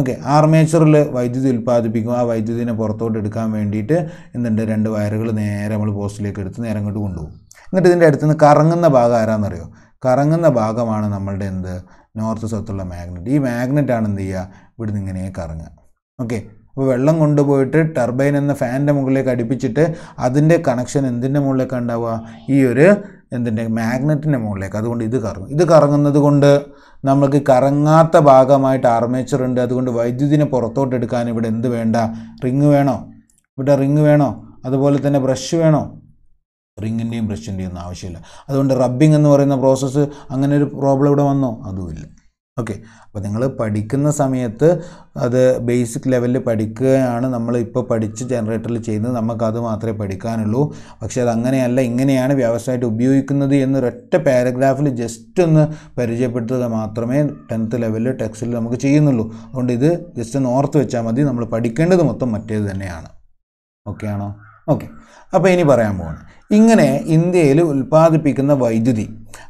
ഓക്കെ ആർമേച്ചറിൽ വൈദ്യുതി ഉൽപ്പാദിപ്പിക്കും ആ വൈദ്യുതിനെ പുറത്തോട്ട് എടുക്കാൻ വേണ്ടിയിട്ട് എന്തുണ്ട് രണ്ട് വയറുകൾ നേരെ നമ്മൾ പോസ്റ്റിലേക്ക് എടുത്ത് നേരെ അങ്ങോട്ട് കൊണ്ടുപോകും എന്നിട്ട് ഇതിൻ്റെ അടുത്ത് നിന്ന് കറങ്ങുന്ന ഭാഗം ആരാന്നറിയോ കറങ്ങുന്ന ഭാഗമാണ് നമ്മളുടെ എന്ത് നോർത്ത് സൗത്തുള്ള മാഗ്നറ്റ് ഈ മാഗ്നറ്റാണ് എന്ത് ചെയ്യുക ഇവിടുന്ന് ഇങ്ങനെ കറങ്ങുക ഓക്കെ അപ്പോൾ വെള്ളം കൊണ്ടുപോയിട്ട് ടർബൈൻ എന്ന ഫാനിൻ്റെ മുകളിലേക്ക് അടുപ്പിച്ചിട്ട് അതിൻ്റെ കണക്ഷൻ എന്തിൻ്റെ മുകളിലേക്ക് ഉണ്ടാവുക ഈ ഒരു എന്തിൻ്റെ മാഗ്നറ്റിൻ്റെ മുകളിലേക്ക് അതുകൊണ്ട് ഇത് കറങ്ങും ഇത് കറങ്ങുന്നത് കൊണ്ട് നമ്മൾക്ക് കറങ്ങാത്ത ഭാഗമായിട്ട് ആർമേച്ചർ ഉണ്ട് അതുകൊണ്ട് വൈദ്യുതിനെ എടുക്കാൻ ഇവിടെ എന്ത് വേണ്ട റിങ് വേണോ ഇവിടെ റിങ് വേണോ അതുപോലെ തന്നെ ബ്രഷ് വേണോ റിങ്ങിൻ്റെയും ബ്രഷിൻ്റെയും ഒന്നും ആവശ്യമില്ല അതുകൊണ്ട് റബ്ബിംഗ് എന്ന് പറയുന്ന പ്രോസസ്സ് അങ്ങനെ ഒരു പ്രോബ്ലം ഇവിടെ വന്നോ അതുമില്ല ഓക്കെ അപ്പോൾ നിങ്ങൾ പഠിക്കുന്ന സമയത്ത് അത് ബേസിക് ലെവലിൽ പഠിക്കുകയാണ് നമ്മൾ ഇപ്പോൾ പഠിച്ച് ജനറേറ്ററിൽ ചെയ്യുന്നത് നമുക്കത് മാത്രമേ പഠിക്കാനുള്ളൂ പക്ഷേ അത് അങ്ങനെയല്ല ഇങ്ങനെയാണ് വ്യവസായമായിട്ട് ഉപയോഗിക്കുന്നത് എന്നൊരൊറ്റ പാരഗ്രാഫിൽ ജസ്റ്റ് ഒന്ന് പരിചയപ്പെടുത്തുക മാത്രമേ ടെൻത്ത് ലെവലിൽ ടെക്സ്റ്റിൽ നമുക്ക് ചെയ്യുന്നുള്ളൂ അതുകൊണ്ട് ഇത് ജസ്റ്റ് ഒന്ന് ഓർത്ത് വെച്ചാൽ മതി നമ്മൾ പഠിക്കേണ്ടത് മൊത്തം മറ്റേത് തന്നെയാണ് ഓക്കെ ആണോ ഓക്കെ അപ്പോൾ ഇനി പറയാൻ പോകുന്നത് ഇങ്ങനെ ഇന്ത്യയിൽ ഉൽപ്പാദിപ്പിക്കുന്ന വൈദ്യുതി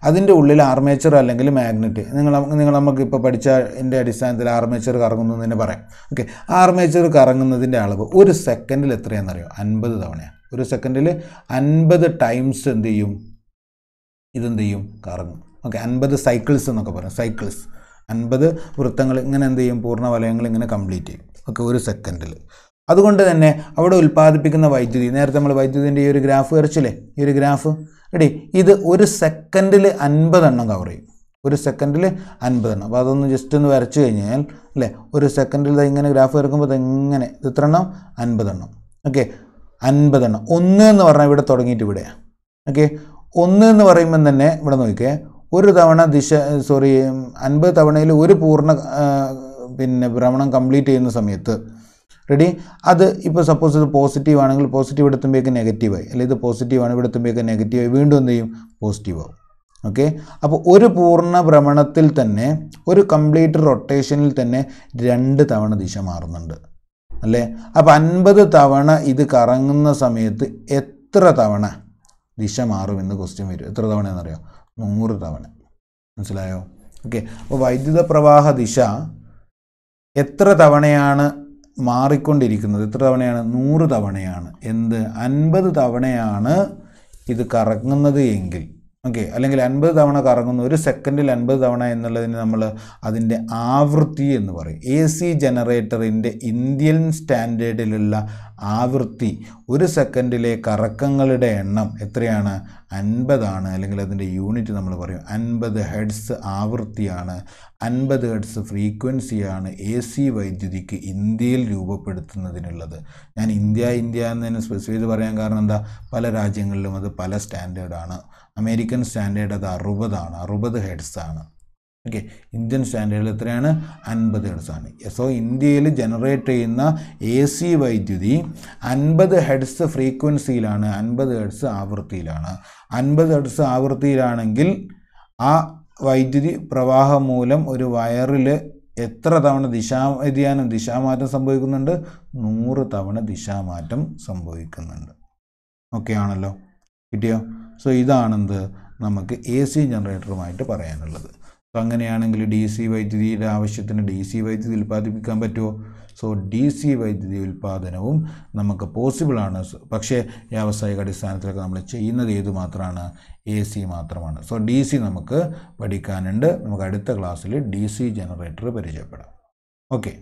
അതിൻ്റെ ഉള്ളിൽ ആർമേച്ചർ അല്ലെങ്കിൽ മാഗ്നറ്റ് നിങ്ങൾ നിങ്ങൾ നമുക്ക് ഇപ്പോൾ പഠിച്ച എൻ്റെ അടിസ്ഥാനത്തിൽ ആർമേച്ചർ കറങ്ങുന്നു എന്ന് തന്നെ പറയാം ഓക്കെ ആർമേച്ചർ കറങ്ങുന്നതിൻ്റെ അളവ് ഒരു സെക്കൻഡിൽ എത്രയാണെന്നറിയോ അൻപത് തവണയാണ് ഒരു സെക്കൻഡിൽ അൻപത് ടൈംസ് എന്ത് ചെയ്യും ഇതെന്ത് ചെയ്യും കറങ്ങും ഓക്കെ അൻപത് സൈക്കിൾസ് എന്നൊക്കെ പറയും സൈക്കിൾസ് അൻപത് വൃത്തങ്ങൾ ഇങ്ങനെ എന്ത് ചെയ്യും പൂർണ്ണ വലയങ്ങൾ ഇങ്ങനെ കംപ്ലീറ്റ് ചെയ്യും ഓക്കെ ഒരു സെക്കൻഡിൽ അതുകൊണ്ട് തന്നെ അവിടെ ഉൽപ്പാദിപ്പിക്കുന്ന വൈദ്യുതി നേരത്തെ നമ്മൾ വൈദ്യുതിൻ്റെ ഈ ഒരു ഗ്രാഫ് വരച്ചില്ലേ ഈ ഒരു ഗ്രാഫ് എടി ഇത് ഒരു സെക്കൻഡിൽ അൻപതെണ്ണം കവർ ചെയ്യും ഒരു സെക്കൻഡിൽ അൻപതെണ്ണം അപ്പോൾ അതൊന്ന് ജസ്റ്റ് ഒന്ന് വരച്ചു കഴിഞ്ഞാൽ അല്ലേ ഒരു സെക്കൻഡിൽ ഇങ്ങനെ ഗ്രാഫ് വരക്കുമ്പോൾ ഇത് ഇത്ര എണ്ണം അൻപതെണ്ണം ഓക്കെ അൻപതെണ്ണം ഒന്ന് എന്ന് പറഞ്ഞാൽ ഇവിടെ തുടങ്ങിയിട്ട് ഇവിടെയാണ് ഓക്കെ ഒന്ന് എന്ന് പറയുമ്പം തന്നെ ഇവിടെ നോക്കിയേ ഒരു തവണ ദിശ സോറി അൻപത് തവണയിൽ ഒരു പൂർണ്ണ പിന്നെ ഭ്രമണം കംപ്ലീറ്റ് ചെയ്യുന്ന സമയത്ത് റെഡി അത് ഇപ്പോൾ സപ്പോസ് ഇത് പോസിറ്റീവ് ആണെങ്കിൽ പോസിറ്റീവ് എടുത്തുമ്പോഴേക്ക് നെഗറ്റീവായി അല്ലെങ്കിൽ ഇത് പോസിറ്റീവ് ആണ് എടുത്തുമ്പോഴേക്ക് നെഗറ്റീവായി വീണ്ടും എന്ത് ചെയ്യും പോസിറ്റീവ് ആവും ഓക്കെ അപ്പോൾ ഒരു പൂർണ്ണ ഭ്രമണത്തിൽ തന്നെ ഒരു കംപ്ലീറ്റ് റൊട്ടേഷനിൽ തന്നെ രണ്ട് തവണ ദിശ മാറുന്നുണ്ട് അല്ലേ അപ്പോൾ അൻപത് തവണ ഇത് കറങ്ങുന്ന സമയത്ത് എത്ര തവണ ദിശ മാറുമെന്ന് ക്വസ്റ്റ്യൻ വരും എത്ര തവണ എന്നറിയോ നൂറ് തവണ മനസ്സിലായോ ഓക്കെ അപ്പോൾ വൈദ്യുത പ്രവാഹ ദിശ എത്ര തവണയാണ് മാറിക്കൊണ്ടിരിക്കുന്നത് എത്ര തവണയാണ് നൂറ് തവണയാണ് എന്ത് അൻപത് തവണയാണ് ഇത് കറങ്ങുന്നത് എങ്കിൽ ഓക്കെ അല്ലെങ്കിൽ അൻപത് തവണ കറങ്ങുന്ന ഒരു സെക്കൻഡിൽ അൻപത് തവണ എന്നുള്ളതിന് നമ്മൾ അതിൻ്റെ ആവൃത്തി എന്ന് പറയും എ സി ജനറേറ്ററിൻ്റെ ഇന്ത്യൻ സ്റ്റാൻഡേർഡിലുള്ള ആവൃത്തി ഒരു സെക്കൻഡിലെ കറക്കങ്ങളുടെ എണ്ണം എത്രയാണ് അൻപതാണ് അല്ലെങ്കിൽ അതിൻ്റെ യൂണിറ്റ് നമ്മൾ പറയും അൻപത് ഹെഡ്സ് ആവൃത്തിയാണ് അൻപത് ഹെഡ്സ് ഫ്രീക്വൻസിയാണ് എ സി വൈദ്യുതിക്ക് ഇന്ത്യയിൽ രൂപപ്പെടുത്തുന്നതിനുള്ളത് ഞാൻ ഇന്ത്യ ഇന്ത്യ തന്നെ സ്പെസിഫൈ ചെയ്ത് പറയാൻ കാരണം എന്താ പല രാജ്യങ്ങളിലും അത് പല സ്റ്റാൻഡേർഡാണ് അമേരിക്കൻ സ്റ്റാൻഡേർഡ് അത് അറുപതാണ് അറുപത് ഹെഡ്സ് ആണ് ഓക്കെ ഇന്ത്യൻ സ്റ്റാൻഡേർഡിൽ എത്രയാണ് അൻപത് ഹെഡ്സ് ആണ് സോ ഇന്ത്യയിൽ ജനറേറ്റ് ചെയ്യുന്ന എ സി വൈദ്യുതി അൻപത് ഹെഡ്സ് ഫ്രീക്വൻസിയിലാണ് അൻപത് ഹെഡ്സ് ആവൃത്തിയിലാണ് അൻപത് ഹെഡ്സ് ആവൃത്തിയിലാണെങ്കിൽ ആ വൈദ്യുതി പ്രവാഹം മൂലം ഒരു വയറിൽ എത്ര തവണ ദിശാ വ്യതിയാനം ദിശാമാറ്റം സംഭവിക്കുന്നുണ്ട് നൂറ് തവണ ദിശാമാറ്റം സംഭവിക്കുന്നുണ്ട് ഓക്കെ ആണല്ലോ കിട്ടിയോ സോ ഇതാണെന്ത് നമുക്ക് എ സി ജനറേറ്ററുമായിട്ട് പറയാനുള്ളത് സോ അങ്ങനെയാണെങ്കിൽ ഡി സി വൈദ്യുതിയുടെ ആവശ്യത്തിന് ഡി സി വൈദ്യുതി ഉൽപ്പാദിപ്പിക്കാൻ പറ്റുമോ സോ ഡി സി വൈദ്യുതി ഉൽപ്പാദനവും നമുക്ക് പോസിബിളാണ് പക്ഷേ വ്യാവസായിക അടിസ്ഥാനത്തിലൊക്കെ നമ്മൾ ചെയ്യുന്നത് ഏത് മാത്രമാണ് എ സി മാത്രമാണ് സോ ഡി സി നമുക്ക് പഠിക്കാനുണ്ട് നമുക്ക് അടുത്ത ക്ലാസ്സിൽ ഡി സി ജനറേറ്റർ പരിചയപ്പെടാം ഓക്കേ